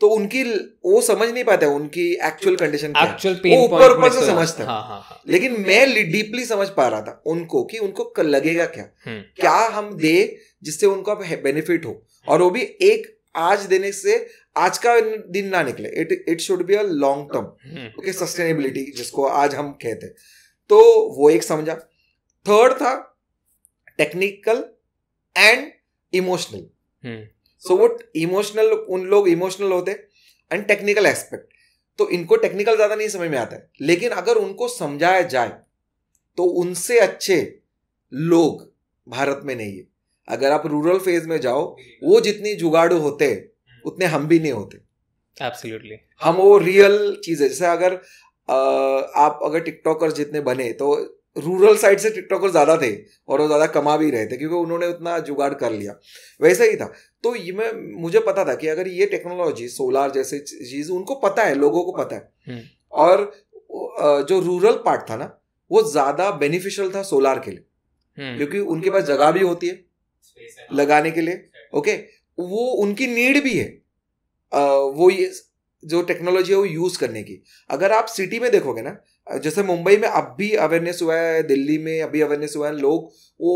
Speaker 1: तो उनकी वो समझ नहीं पाता है उनकी एक्चुअल कंडीशन ऊपर ऊपर से तो समझता हाँ, हाँ, हाँ. लेकिन मैं डीपली समझ पा रहा था उनको कि उनको लगेगा क्या हुँ. हम्म। क्या हम दे जिससे उनको बेनिफिट हो और वो भी एक आज देने से आज का दिन ना निकले it it should be a long term okay sustainability जिसको आज हम कहते तो वो एक समझा थर्ड था टेक्निकल एंड इमोशनल सो वो इमोशनल उन लोग इमोशनल होते एंड टेक्निकल एस्पेक्ट तो इनको टेक्निकल ज़्यादा नहीं समझ में आता है लेकिन अगर उनको समझाया जाए तो उनसे अच्छे लोग भारत में नहीं है अगर आप रूरल फेज में जाओ वो जितनी जुगाड़ू होते उतने हम भी नहीं होते एब्सोल्युटली हम वो रियल चीज़ है जैसे अगर आप अगर टिकटॉकर जितने बने तो रूरल साइड से टिकटॉकर ज़्यादा थे और वो ज़्यादा कमा भी रहे थे क्योंकि उन्होंने उतना जुगाड़ कर लिया वैसा ही था तो ये मैं मुझे पता था कि अगर ये टेक्नोलॉजी सोलार जैसे चीज उनको पता है लोगों को पता है हम्म। और जो रूरल पार्ट था ना वो ज्यादा बेनिफिशियल था सोलार के लिए हम्म। क्योंकि उनके पास जगह भी होती है लगाने के लिए ओके वो उनकी नीड भी है वो ये जो टेक्नोलॉजी है वो यूज करने की अगर आप सिटी में देखोगे ना जैसे मुंबई में अब भी अवेयरनेस हुआ है दिल्ली में अभी अवेयरनेस हुआ है लोग वो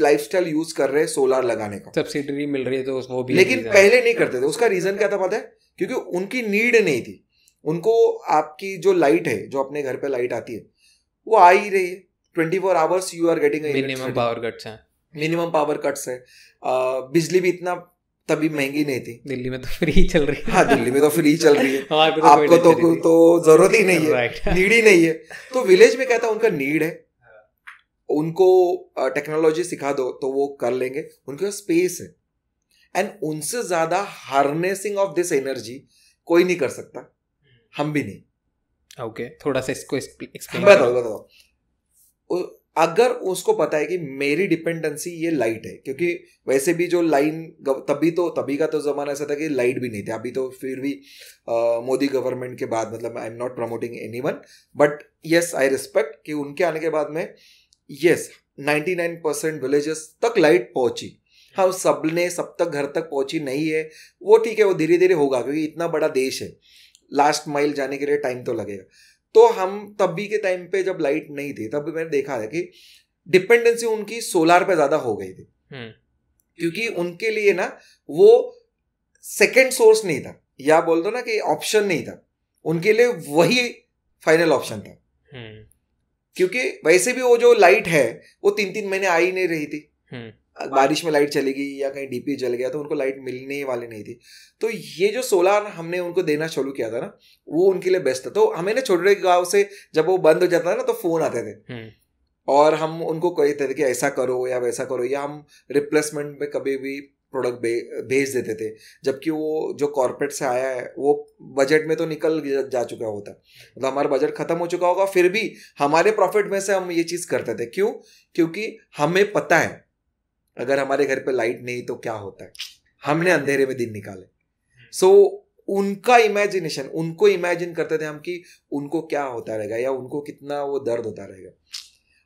Speaker 1: लाइफस्टाइल यूज कर रहे हैं सोलर लगाने का सब्सिडी मिल रही है तो वो भी लेकिन पहले नहीं करते थे उसका रीजन क्या था पता है क्योंकि उनकी नीड नहीं थी उनको आपकी जो लाइट है जो अपने घर पे लाइट आती है वो आ ही रही है twenty four hours you are getting minimum power cuts है मिनिमम पावर कट्स है बिजली भी इतना तभी महंगी नहीं थी दिल्ली में तो फ्री चल रही है हाँ दिल्ली में तो फ्री चल रही है <laughs> तो आपको तो तो जरूरत ही नहीं है नीड ही नहीं है तो विलेज में कहता उनका नीड है उनको टेक्नोलॉजी सिखा दो तो वो कर लेंगे उनके पास स्पेस है एंड उनसे ज़्यादा हार्नेसिंग ऑफ दिस एनर्जी कोई नहीं कर सकता हम भी नहीं ओके okay,
Speaker 2: थोड़ा सा इसको एक्सप्लेन बताओ
Speaker 1: बताओ अगर उसको पता है कि मेरी डिपेंडेंसी ये लाइट है क्योंकि वैसे भी जो लाइन तभी तो तभी का तो ज़माना ऐसा था कि लाइट भी नहीं थी अभी तो फिर भी मोदी गवर्नमेंट के बाद मतलब I am not promoting any one but yes I respect कि उनके आने के बाद में यस 99% विलेजेस तक लाइट पहुंची हाँ सब ने सब तक घर तक पहुंची नहीं है वो ठीक है वो धीरे धीरे होगा क्योंकि इतना बड़ा देश है लास्ट माइल जाने के लिए टाइम तो लगेगा तो हम तब भी के टाइम पे जब लाइट नहीं थी तब भी मैंने देखा है कि डिपेंडेंसी उनकी सोलार पे ज़्यादा हो गई थी हम्म। क्योंकि उनके लिए ना वो सेकेंड सोर्स नहीं था या बोल दो ना कि ऑप्शन नहीं था उनके लिए वही फाइनल ऑप्शन था हम्म। क्योंकि वैसे भी वो जो लाइट है वो तीन तीन महीने आई नहीं रही थी हम्म। बारिश में लाइट चली गई या कहीं डीपी जल गया तो उनको लाइट मिलने वाली नहीं थी तो ये जो सोलार हमने उनको देना शुरू किया था ना वो उनके लिए बेस्ट था तो हमें ना छोटे गाँव से जब वो बंद हो जाता था ना तो फोन आते थे हम्म। और हम उनको कहते थे कि ऐसा करो या वैसा करो या हम रिप्लेसमेंट में कभी भी प्रोडक्ट भेज देते थे जबकि वो जो कॉरपोरेट से आया है वो बजट में तो निकल जा चुका होता मतलब तो हमारा बजट खत्म हो चुका होगा फिर भी हमारे प्रॉफिट में से हम ये चीज़ करते थे क्यों क्योंकि हमें पता है अगर हमारे घर पे लाइट नहीं तो क्या होता है हमने अंधेरे में दिन निकाले सो so, उनका इमेजिनेशन उनको इमेजिन करते थे हम कि उनको क्या होता रहेगा या उनको कितना वो दर्द होता रहेगा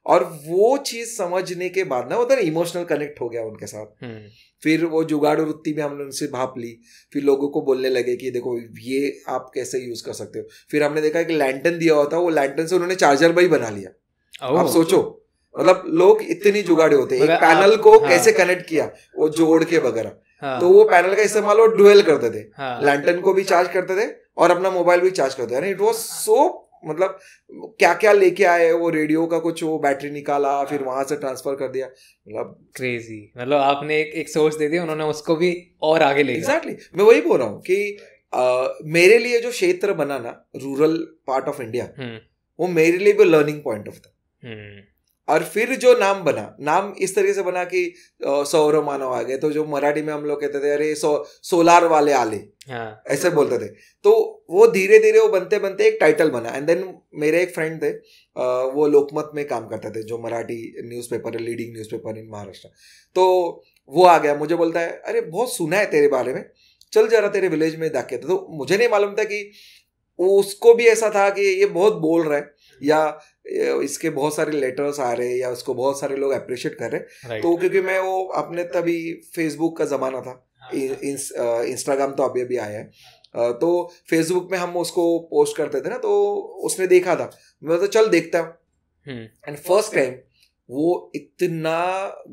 Speaker 1: और वो चीज समझने के बाद ना उधर इमोशनल कनेक्ट हो गया उनके साथ हम्म। फिर वो जुगाड़ वृत्ति में हमने उनसे भाप ली फिर लोगों को बोलने लगे कि देखो ये आप कैसे यूज कर सकते हो फिर हमने देखा एक लैंटन दिया हुआ था वो लैंटन से उन्होंने चार्जर भाई बना लिया आप सोचो मतलब लोग इतनी जुगाड़े होते हैं एक मतलब पैनल को हाँ। कैसे कनेक्ट किया वो जोड़ के वगैरह हाँ। तो वो पैनल का इस्तेमाल वो डुएल करते थे हाँ। लैंटन को भी चार्ज करते थे और अपना मोबाइल भी चार्ज करते थे इट वॉज सो मतलब क्या क्या लेके आए वो रेडियो का कुछ वो बैटरी निकाला हाँ। फिर वहां से ट्रांसफर कर दिया मतलब क्रेजी मतलब आपने एक एक सोर्स दे दिया उन्होंने उसको भी और आगे ले एग्जैक्टली exactly. मैं वही बोल रहा हूँ कि आ, मेरे लिए जो क्षेत्र बना ना रूरल पार्ट ऑफ इंडिया वो मेरे लिए भी लर्निंग पॉइंट ऑफ था और फिर जो नाम बना नाम इस तरीके से बना कि सौरव मानव आ गए तो जो मराठी में हम लोग कहते थे अरे सो, सोलार वाले आले हाँ. ऐसे बोलते थे तो वो धीरे धीरे वो बनते बनते एक टाइटल बना एंड देन मेरे एक फ्रेंड थे वो लोकमत में काम करते थे जो मराठी न्यूज़पेपर है लीडिंग न्यूज़पेपर इन महाराष्ट्र तो वो आ गया मुझे बोलता है अरे बहुत सुना है तेरे बारे में चल जा रहा तेरे विलेज में दाके तो मुझे नहीं मालूम था कि उसको भी ऐसा था कि ये बहुत बोल रहा है या इसके बहुत सारे लेटर्स आ रहे हैं या उसको बहुत सारे लोग अप्रिशिएट कर रहे हैं right. तो क्योंकि मैं वो अपने तभी फेसबुक का ज़माना था हाँ, हाँ। इंस्टाग्राम तो अभी अभी आया है तो फेसबुक में हम उसको पोस्ट करते थे ना तो उसने देखा था मैं तो चल देखता हूँ एंड फर्स्ट टाइम वो इतना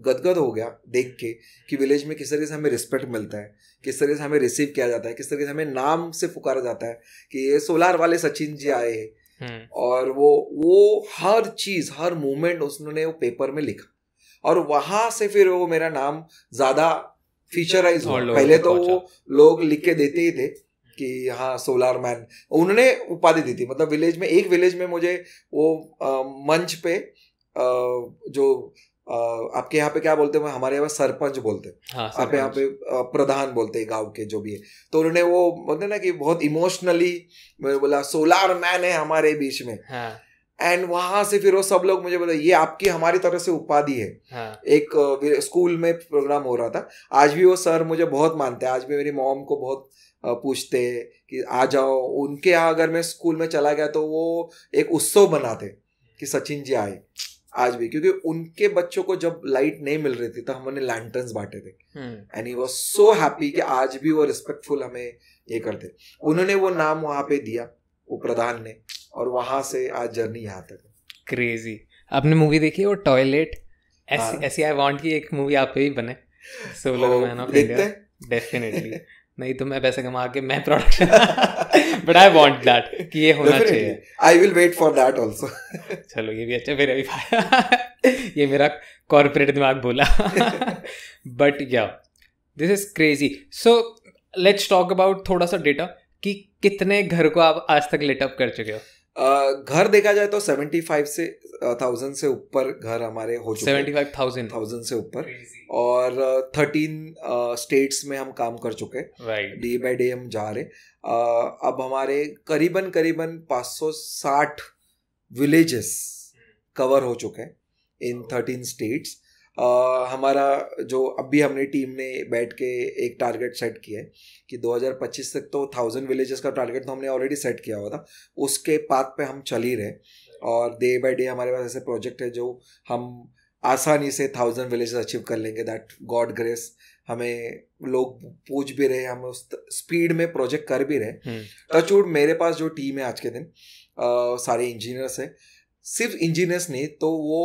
Speaker 1: गदगद हो गया देख के कि विलेज में किस तरीके से हमें रिस्पेक्ट मिलता है किस तरीके से हमें रिसीव किया जाता है किस तरीके से हमें नाम से पुकारा जाता है कि ये सोलार वाले सचिन जी आए हैं हम्म। और वो वो हर चीज हर मोमेंट उसने वो पेपर में लिखा और वहां से फिर वो मेरा नाम ज्यादा फीचराइज हुआ पहले तो वो लोग लिख के देते ही थे कि हाँ सोलार मैन उन्होंने उपाधि दी थी मतलब विलेज में एक विलेज में मुझे वो आ, मंच पे आ, जो आपके यहाँ पे क्या बोलते हैं हमारे यहाँ पे सरपंच बोलते हैं हाँ, आपके यहाँ पे प्रधान बोलते हैं गांव के जो भी है तो उन्होंने वो बोलते ना कि बहुत इमोशनली मैंने बोला सोलार मैन है हमारे बीच में हाँ. वहां से फिर वो सब लोग मुझे बोले ये आपकी हमारी तरफ से उपाधि है
Speaker 4: हाँ.
Speaker 3: एक
Speaker 1: स्कूल में प्रोग्राम हो रहा था आज भी वो सर मुझे बहुत मानते हैं आज भी मेरी मॉम को बहुत पूछते कि आ जाओ उनके यहाँ अगर मैं स्कूल में चला गया तो वो एक उत्सव बनाते कि सचिन जी आए आज भी क्योंकि उनके बच्चों को जब लाइट नहीं मिल रही थी तो हमने लैंटर्न बांटे थे and he was so happy कि आज भी वो रिस्पेक्टफुल हमें ये करते उन्होंने वो नाम वहाँ पे दिया वो प्रधान ने और वहाँ से आज जर्नी यहाँ तक
Speaker 2: क्रेजी आपने मूवी देखी वो टॉयलेट ऐसी आई वांट की एक मूवी आप पे भी बने solar man of India definitely नहीं तो मैं पैसे कमा के मैं production <laughs> but I want that कि ये होना चाहिए
Speaker 1: I will wait for that also
Speaker 2: चलो ये भी अच्छा फिर अभी <laughs> ये मेरा कॉर्पोरेट दिमाग बोला but yeah this is crazy so let's talk about थोड़ा सा डेटा कि कितने घर को आप आज तक लेटअप कर चुके हो
Speaker 1: घर देखा जाए तो सेवेंटी फाइव से थाउजेंड से ऊपर घर हमारे हो चुके सेवेंटी फाइव थाउजेंड थाउजेंड से ऊपर और थर्टीन स्टेट्स में हम काम कर चुके हैं डे बाय डे हम जा रहे अब हमारे करीबन करीबन साठ विलेजेस कवर hmm। हो चुके हैं इन थर्टीन स्टेट्स हमारा जो अभी हमने टीम ने बैठ के एक टारगेट सेट किया है कि 2025 तक तो थाउजेंड विलेजेस का टारगेट तो हमने ऑलरेडी सेट किया हुआ था उसके पाथ पे हम चल ही रहे और डे बाय डे हमारे पास ऐसे प्रोजेक्ट है जो हम आसानी से थाउजेंड विलेजेस अचीव कर लेंगे दैट गॉड ग्रेस हमें लोग पूछ भी रहे हम उस स्पीड में प्रोजेक्ट कर भी रहे टचवुड हम्म। मेरे पास जो टीम है आज के दिन आ, सारे इंजीनियर्स हैं सिर्फ इंजीनियर्स नहीं तो वो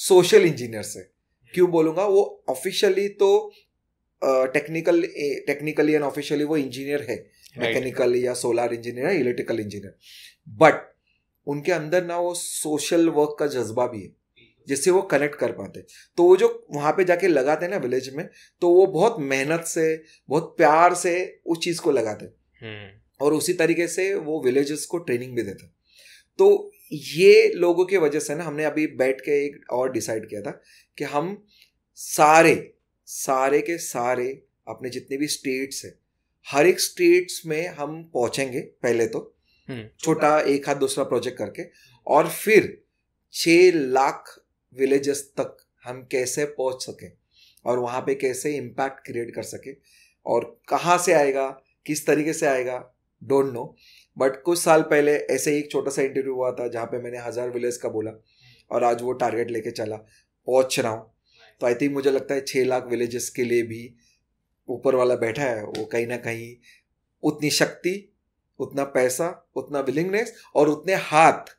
Speaker 1: सोशल इंजीनियर्स है क्यों बोलूंगा वो ऑफिशियली तो टेक्निकल टेक्निकली एंड ऑफिशियली वो इंजीनियर है मैकेनिकल या सोलर इंजीनियर या इलेक्ट्रिकल इंजीनियर बट उनके अंदर ना वो सोशल वर्क का जज्बा भी है जिससे वो कनेक्ट कर पाते तो वो जो वहां पे जाके लगाते हैं ना विलेज में तो वो बहुत मेहनत से बहुत प्यार से उस चीज़ को लगाते हम्म। और उसी तरीके से वो विलेजेस को ट्रेनिंग भी देते तो ये लोगों के वजह से ना हमने अभी बैठ के एक और डिसाइड किया था कि हम सारे सारे के सारे अपने जितने भी स्टेट्स हैं हर एक स्टेट्स में हम पहुंचेंगे पहले तो हम्म। छोटा एक हाथ दूसरा प्रोजेक्ट करके और फिर छ लाख विलेजेस तक हम कैसे पहुंच सके और वहां पे कैसे इम्पैक्ट क्रिएट कर सके और कहाँ से आएगा किस तरीके से आएगा डोंट नो बट कुछ साल पहले ऐसे ही एक छोटा सा इंटरव्यू हुआ था जहाँ पे मैंने हज़ार विलेज का बोला और आज वो टारगेट लेके चला पहुँच रहा हूँ तो आई थिंक मुझे लगता है छः लाख विलेजेस के लिए भी ऊपर वाला बैठा है वो कहीं ना कहीं उतनी शक्ति उतना पैसा उतना विलिंगनेस और उतने हाथ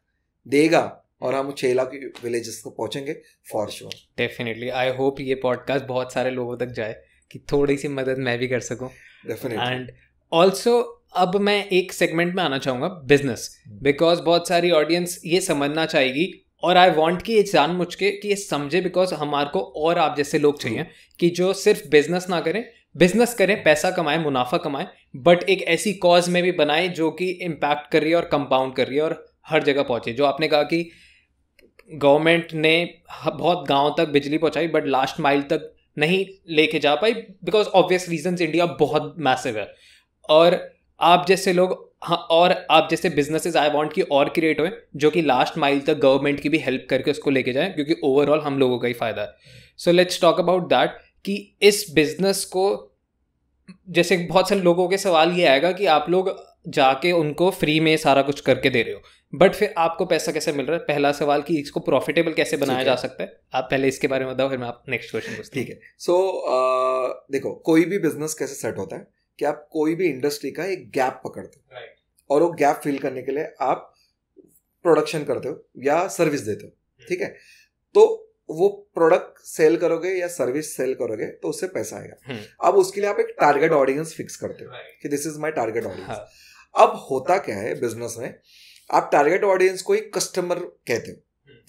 Speaker 1: देगा और हम छः लाख विलेजेस को पहुँचेंगे for sure
Speaker 2: definitely I hope ये पॉडकास्ट बहुत सारे लोगों तक जाए कि थोड़ी सी मदद मैं भी कर सकूँ डेफिनेटली एंड ऑल्सो अब मैं एक सेगमेंट में आना चाहूँगा बिजनेस बिकॉज बहुत सारी ऑडियंस ये समझना चाहेगी और आई वॉन्ट कि ये जान मुझ के कि ये समझे बिकॉज हमारे को और आप जैसे लोग चाहिए कि जो सिर्फ बिजनेस ना करें बिजनेस करें पैसा कमाएं मुनाफा कमाएं बट एक ऐसी कॉज में भी बनाए जो कि इम्पैक्ट कर रही है और कंपाउंड कर रही है और हर जगह पहुंचे जो आपने कहा कि गवर्नमेंट ने बहुत गांव तक बिजली पहुंचाई बट लास्ट माइल तक नहीं लेके जा पाई बिकॉज ऑब्वियस रीजन इंडिया बहुत मैसिव है और आप जैसे लोग हाँ और आप जैसे बिजनेसेस आई वांट कि और क्रिएट हुए जो कि लास्ट माइल तक गवर्नमेंट की भी हेल्प करके उसको लेके जाए क्योंकि ओवरऑल हम लोगों का ही फ़ायदा है so let's talk about that कि इस बिज़नेस को जैसे बहुत सारे लोगों के सवाल ये आएगा कि आप लोग जाके उनको फ्री में सारा कुछ करके दे रहे हो बट फिर आपको पैसा कैसे मिल रहा है पहला सवाल कि इसको प्रॉफिटेबल कैसे बनाया जा सकता है आप पहले इसके बारे में बताओ फिर मैं आप नेक्स्ट
Speaker 1: क्वेश्चन पूछती ठीक है सो so, uh, देखो कोई भी बिजनेस कैसे सेट होता है कि आप कोई भी इंडस्ट्री का एक गैप पकड़ते हो और वो गैप फिल करने के लिए आप प्रोडक्शन करते हो या सर्विस देते हो hmm. ठीक है तो वो प्रोडक्ट सेल करोगे या सर्विस सेल करोगे तो उससे पैसा आएगा hmm. अब उसके लिए आप एक टारगेट ऑडियंस फिक्स करते हो कि this is my target audience अब होता क्या है बिजनेस में आप टारगेट ऑडियंस को ही कस्टमर कहते हो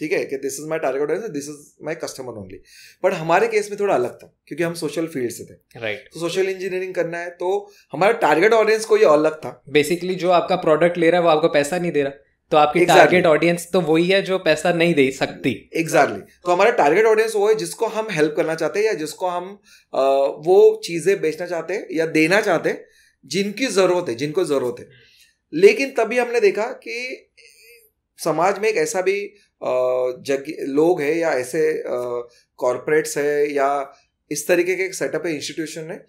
Speaker 1: ठीक है कि this is my target audience this is my customer only but हमारे केस में थोड़ा अलग था क्योंकि हम सोशल फील्ड से थे राइट तो सोशल इंजीनियरिंग करना है तो हमारा टारगेट ऑडियंस को ये अलग था बेसिकली जो आपका
Speaker 2: प्रोडक्ट ले रहा है वो आपको
Speaker 1: पैसा नहीं दे रहा तो आपकी टारगेट
Speaker 2: ऑडियंस तो वही है जो पैसा नहीं दे सकती
Speaker 1: एग्जैक्टली exactly. तो हमारा टारगेट ऑडियंस वो है जिसको हम हेल्प करना चाहते हैं या जिसको हम आ, वो चीजें बेचना चाहते हैं या देना चाहते हैं जिनकी जरूरत है जिनको जरूरत है लेकिन तभी हमने देखा कि समाज में एक ऐसा भी जग लोग हैं या ऐसे कॉरपोरेट्स है या इस तरीके के एक सेटअप है इंस्टीट्यूशन है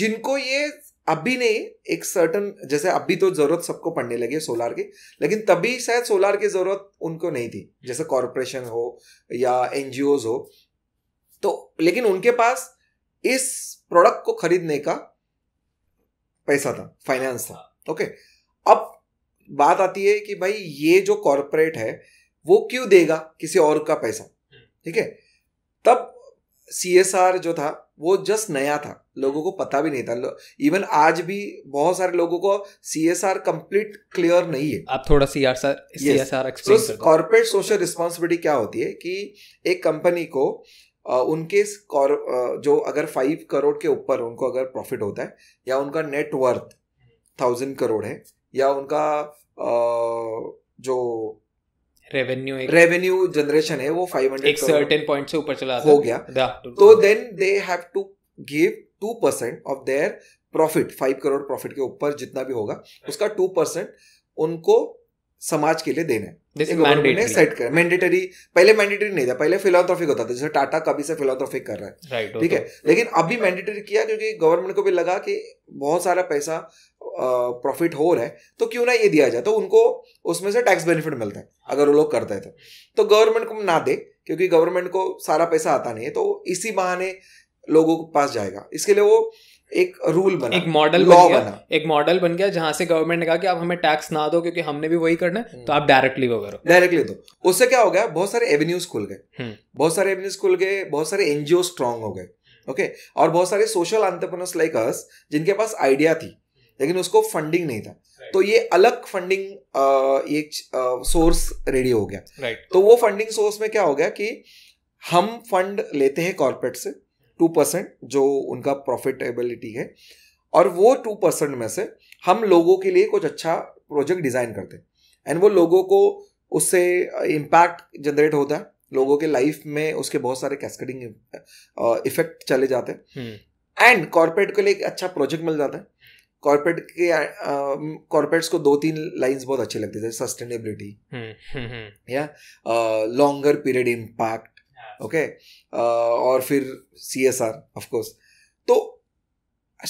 Speaker 1: जिनको ये अभी नहीं एक सर्टन जैसे अभी तो जरूरत सबको पड़ने लगी है सोलार की लेकिन तभी शायद सोलार की जरूरत उनको नहीं थी जैसे कॉरपोरेशन हो या एन हो तो लेकिन उनके पास इस प्रोडक्ट को खरीदने का पैसा था फाइनेंस था ओके अब बात आती है कि भाई ये जो कॉरपोरेट है वो क्यों देगा किसी और का पैसा ठीक है तब सी जो था वो जस्ट नया था लोगों को पता भी नहीं था इवन आज भी बहुत सारे लोगों को C S R complete clear नहीं है
Speaker 2: आप थोड़ा C R sir
Speaker 1: corporate social responsibility क्या होती है कि एक कंपनी को उनके जो अगर फाइव करोड़ के ऊपर उनको अगर प्रॉफिट होता है या उनका नेटवर्थ थाउजेंड करोड़ है या उनका जो रेवेन्यू रेवेन्यू जनरेशन है वो फाइव हंड्रेड एक सर्टेन पॉइंट से ऊपर चला हो गया तो then they have to give two percent of their profit five crore profit के ऊपर जितना भी होगा उसका टू परसेंट उनको समाज के लिए देना है सेट कर मैंडेटरी पहले मैंडेटरी नहीं था पहले फिलोथ्रॉफिक होता था जैसे टाटा कभी से फिलोथ्रॉफिक कर रहा है ठीक
Speaker 4: right, है तो।
Speaker 1: लेकिन अभी मैंडेटरी किया क्योंकि गवर्नमेंट को भी लगा कि बहुत सारा पैसा प्रॉफिट हो रहा है तो क्यों ना ये दिया जाए तो उनको उसमें से टैक्स बेनिफिट मिलता है अगर वो लोग करते हैं तो गवर्नमेंट तो को ना दे क्योंकि गवर्नमेंट को सारा पैसा आता नहीं है तो इसी बहाने लोगों के पास जाएगा इसके लिए वो एक रूल बना एक मॉडल लॉ बना
Speaker 2: एक मॉडल बन गया जहां से गवर्नमेंट ने कहा कि आप हमें टैक्स ना दो क्योंकि हमने भी वही करना
Speaker 1: है तो आप डायरेक्टली वो करो डायरेक्टली दो उससे क्या हो गया बहुत सारे एवेन्यूज हम्म। खुल गए बहुत सारे एवेन्यूज खुल गए बहुत सारे एनजीओ स्ट्रांग हो गए ओके और बहुत सारे सोशल लाइक अस जिनके पास आइडिया थी लेकिन उसको फंडिंग नहीं था तो ये अलग फंडिंग एक सोर्स रेडी हो गया तो वो फंडिंग सोर्स में क्या हो गया कि हम फंड लेते हैं कॉर्पोरेट से टू परसेंट जो उनका प्रॉफिटेबिलिटी है और वो टू परसेंट में से हम लोगों के लिए कुछ अच्छा प्रोजेक्ट डिज़ाइन करते हैं एंड वो लोगों को उससे इम्पैक्ट जनरेट होता है लोगों के लाइफ में उसके बहुत सारे कैस्केडिंग इफेक्ट चले जाते हैं एंड हम्म। कॉर्पोरेट के लिए एक अच्छा प्रोजेक्ट मिल जाता है कॉर्पोरेट के कॉर्पोरेट्स um, को दो तीन लाइंस बहुत अच्छे लगते थे सस्टेनेबिलिटी हम्म, हम्म, हम्म। या लॉन्गर पीरियड इम्पैक्ट ओके और फिर सी एस आर ऑफकोर्स तो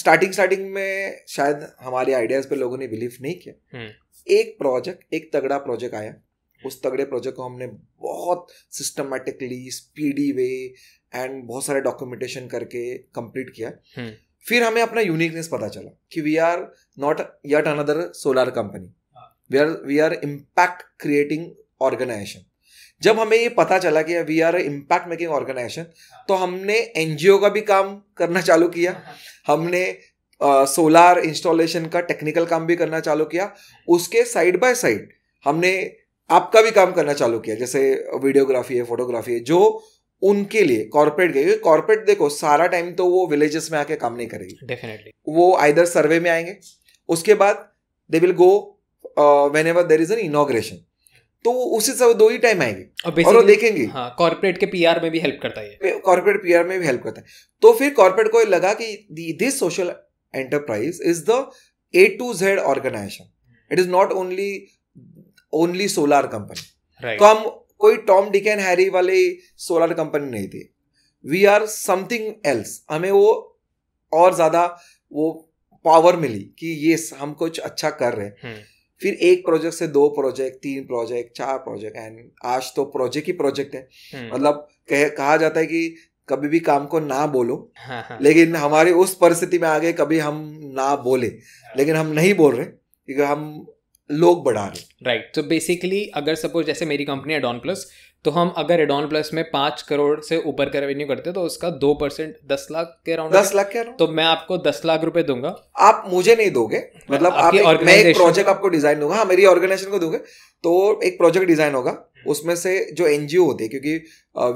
Speaker 1: स्टार्टिंग स्टार्टिंग में शायद हमारे आइडियाज पे लोगों ने बिलीव नहीं किया एक प्रोजेक्ट एक तगड़ा प्रोजेक्ट आया उस तगड़े प्रोजेक्ट को हमने बहुत सिस्टमेटिकली स्पीडी वे एंड बहुत सारे डॉक्यूमेंटेशन करके कंप्लीट किया फिर हमें अपना यूनिकनेस पता चला कि we are not yet another solar company we are we are impact creating organisation जब हमें ये पता चला कि we are impact making organisation तो हमने एन का भी काम करना चालू किया हमने सोलार uh, इंस्टॉलेशन का टेक्निकल काम भी करना चालू किया उसके साइड बाय साइड हमने आपका भी काम करना चालू किया जैसे वीडियोग्राफी है फोटोग्राफी है जो उनके लिए कॉर्पोरेट के क्योंकि कॉर्पोरेट देखो सारा टाइम तो वो विलेजेस में आके काम नहीं करेगी डेफिनेटली वो आइधर सर्वे में आएंगे उसके बाद they will go when ever there is an inauguration तो उसी सब दो ही टाइम आएंगे और, और वो देखेंगे
Speaker 2: कॉर्पोरेट हाँ, के पीआर में भी हेल्प करता
Speaker 1: है कॉर्पोरेट पीआर में भी हेल्प करता है तो फिर कॉर्पोरेट को लगा कि this social enterprise is the A to Z organisation it is not only only solar company तो हम कोई टॉम डिक एंड हैरी वाले सोलर कंपनी नहीं थी वी आर समथिंग एल्स हमें वो और ज़्यादा वो पावर मिली कि ये हम कुछ अच्छा कर रहे हैं हम्म। फिर एक प्रोजेक्ट से दो प्रोजेक्ट तीन प्रोजेक्ट चार प्रोजेक्ट एंड आज तो प्रोजेक्ट ही प्रोजेक्ट है हम्म। मतलब कह, कहा जाता है कि कभी भी काम को ना बोलो
Speaker 2: हाँ हाँ। लेकिन
Speaker 1: हमारी उस परिस्थिति में आ गए कभी हम ना बोले हाँ। लेकिन हम नहीं बोल रहे क्योंकि हम लोग बढ़ा रहे
Speaker 2: राइट तो बेसिकली अगर सपोज जैसे मेरी कंपनी एडॉन प्लस तो हम अगर एडॉन प्लस में पांच करोड़ से ऊपर का रेवेन्यू करते तो उसका दो परसेंट दस लाख के अराउंड दस लाख के अराउंड तो मैं आपको दस लाख रुपए दूंगा आप मुझे नहीं दोगे
Speaker 1: मतलब आप एक, मैं एक प्रोजेक्ट आपको डिजाइन दूंगा हाँ मेरी ऑर्गेनाइजेशन को दूंगे तो एक प्रोजेक्ट डिजाइन होगा उसमें से जो एन होती है क्योंकि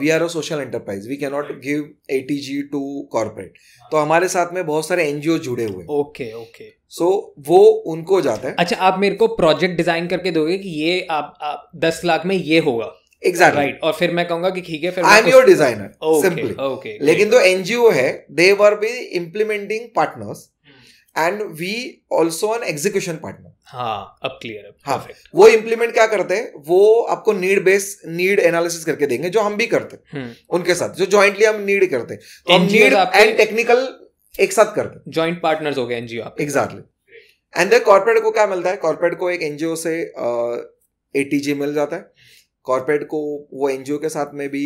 Speaker 1: we are a social enterprise we can not give a T G to corporate तो हमारे साथ में बहुत सारे एन जुड़े हुए ओके ओके सो वो उनको जाते हैं अच्छा आप मेरे को
Speaker 2: प्रोजेक्ट डिजाइन करके दोगे कि ये आप, आप दस लाख में
Speaker 1: ये होगा एग्जैक्टली राइट और फिर मैं कहूंगा कि ठीक है फिर I am your designer simply okay लेकिन जो एनजीओ है they were be implementing partners and we also an execution partner
Speaker 2: हाँ, अब क्लियर है
Speaker 1: हाँ, वो इम्प्लीमेंट क्या करते हैं वो आपको नीड बेस नीड एनालिसिस करके देंगे जो हम भी करते हैं हम्म। उनके साथ जो जॉइंटली हम नीड करते हैं तो नीड एंड टेक्निकल एक साथ करते हैं जॉइंट पार्टनर्स हो गए NGO exactly and then corporate को क्या मिलता है कॉर्पोरेट को एक एनजीओ से एटीजी मिल जाता है कॉर्पोरेट को वो एनजीओ के साथ में भी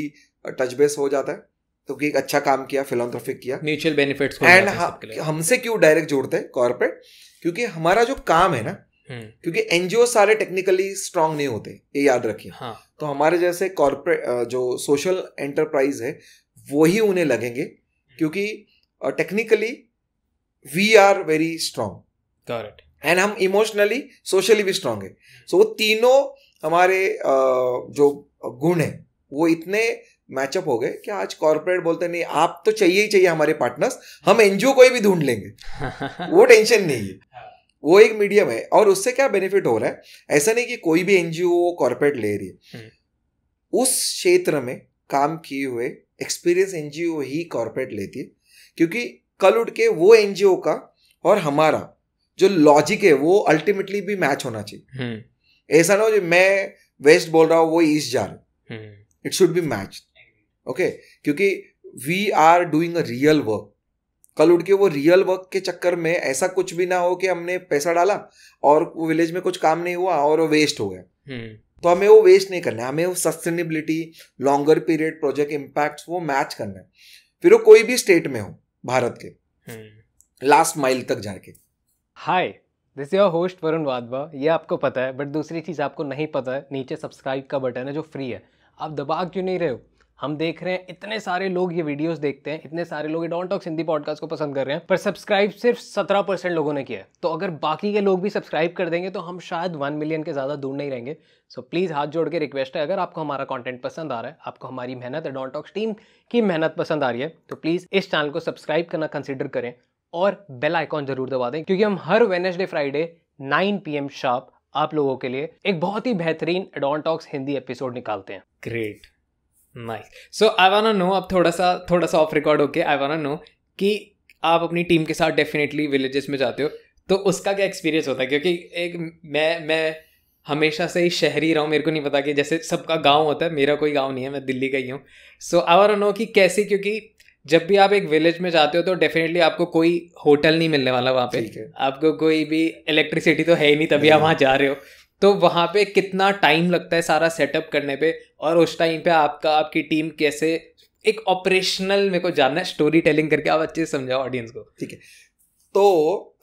Speaker 1: टच बेस हो जाता है तो कि एक अच्छा काम किया फिलोथ्रफिक किया
Speaker 2: म्यूचुअल बेनिफिट्स एंड
Speaker 1: हमसे क्यों डायरेक्ट जोड़ते हैं कॉर्पोरेट क्योंकि हमारा जो काम है ना हम्म। क्योंकि एनजीओ सारे टेक्निकली स्ट्रांग नहीं होते ये याद रखिए हाँ. तो हमारे जैसे कॉर्पोरेट जो सोशल एंटरप्राइज है वो ही उन्हें लगेंगे क्योंकि technically we are very strong correct and हम इमोशनली सोशली भी स्ट्रांग है सो so, वो तीनों हमारे जो गुण है वो इतने मैचअप हो गए कि आज कॉर्पोरेट बोलते नहीं आप तो चाहिए ही चाहिए हमारे पार्टनर्स हम एनजीओ को भी ढूंढ लेंगे
Speaker 3: <laughs> वो
Speaker 1: टेंशन नहीं है वो एक मीडियम है और उससे क्या बेनिफिट हो रहा है ऐसा नहीं कि कोई भी एनजीओ कॉर्पोरेट ले रही है
Speaker 4: हम्म।
Speaker 1: उस क्षेत्र में काम किए हुए एक्सपीरियंस एनजीओ ही कॉर्पोरेट लेती है क्योंकि कल उठ के वो एनजीओ का और हमारा जो लॉजिक है वो अल्टीमेटली भी मैच होना चाहिए हम्म। ऐसा ना हो जो मैं वेस्ट बोल रहा हूँ वो ईस्ट जा रहा it should be match okay क्योंकि we are doing a real work कल उठ के वो रियल वर्क के चक्कर में ऐसा कुछ भी ना हो कि हमने पैसा डाला और वो विलेज में कुछ काम नहीं हुआ और वो वेस्ट हो गया हम्म। तो हमें वो वेस्ट नहीं करना है हमें वो sustainability longer period project impact वो मैच करना है फिर वो कोई भी स्टेट में हो भारत के लास्ट हम्म। माइल तक जाके
Speaker 2: hi this your host Varun Wadhwa ये आपको पता है बट दूसरी चीज़ आपको नहीं पता है नीचे सब्सक्राइब का बटन है जो फ्री है आप दबा क्यों नहीं रहे हो हम देख रहे हैं इतने सारे लोग ये वीडियोस देखते हैं इतने सारे लोग डॉन टॉक्स हिंदी पॉडकास्ट को पसंद कर रहे हैं पर सब्सक्राइब सिर्फ सत्रह परसेंट लोगों ने किया है तो अगर बाकी के लोग भी सब्सक्राइब कर देंगे तो हम शायद वन मिलियन के ज़्यादा दूर नहीं रहेंगे सो so, प्लीज़ हाथ जोड़ के रिक्वेस्ट है अगर आपको हमारा कॉन्टेंट पसंद आ रहा है आपको हमारी मेहनत डॉन टॉक्स टीम की मेहनत पसंद आ रही है तो प्लीज़ इस चैनल को सब्सक्राइब करना कंसिडर करें और बेल आइकॉन जरूर दबा दें क्योंकि हम हर वेनेसडे फ्राइडे 9 पीएम शार्प आप लोगों के लिए एक बहुत ही बेहतरीन एडॉन टॉक्स हिंदी एपिसोड निकालते हैं great nice so I wanna know अब थोड़ा सा थोड़ा सा ऑफ रिकॉर्ड होके आई वन नो कि आप अपनी टीम के साथ डेफिनेटली विलेजेस में जाते हो तो उसका क्या एक्सपीरियंस होता है क्योंकि एक मैं मैं हमेशा से ही शहरी रहा हूँ मेरे को नहीं पता कि जैसे सबका गांव होता है मेरा कोई गांव नहीं है मैं दिल्ली का ही हूँ सो आई नो कि कैसे क्योंकि जब भी आप एक विलेज में जाते हो तो डेफिनेटली आपको कोई होटल नहीं मिलने वाला वहाँ पे आपको कोई भी इलेक्ट्रिसिटी तो है ही नहीं तभी आप वहाँ जा रहे हो तो वहाँ पे कितना टाइम लगता है सारा सेटअप करने पे और उस टाइम पे आपका आपकी टीम कैसे एक ऑपरेशनल मेरे को जानना है स्टोरी टेलिंग करके आप अच्छे से समझाओ ऑडियंस को ठीक है
Speaker 1: तो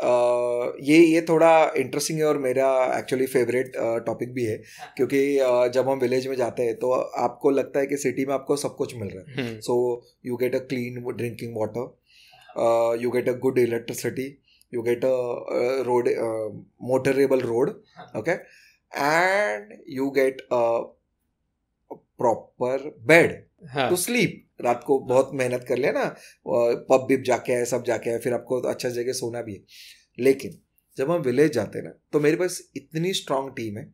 Speaker 1: आ, ये ये थोड़ा इंटरेस्टिंग है और मेरा एक्चुअली फेवरेट टॉपिक भी है हाँ। क्योंकि आ, जब हम विलेज में जाते हैं तो आपको लगता है कि सिटी में आपको सब कुछ मिल रहा है so you get a clean drinking water you get a good electricity you get a road motorable road okay and you get a proper bed to sleep रात को बहुत मेहनत कर लिया ना पब बिप जाके आए सब जाके आए फिर आपको अच्छा जगह सोना भी है लेकिन जब हम विलेज जाते हैं ना तो मेरे पास इतनी स्ट्रांग टीम है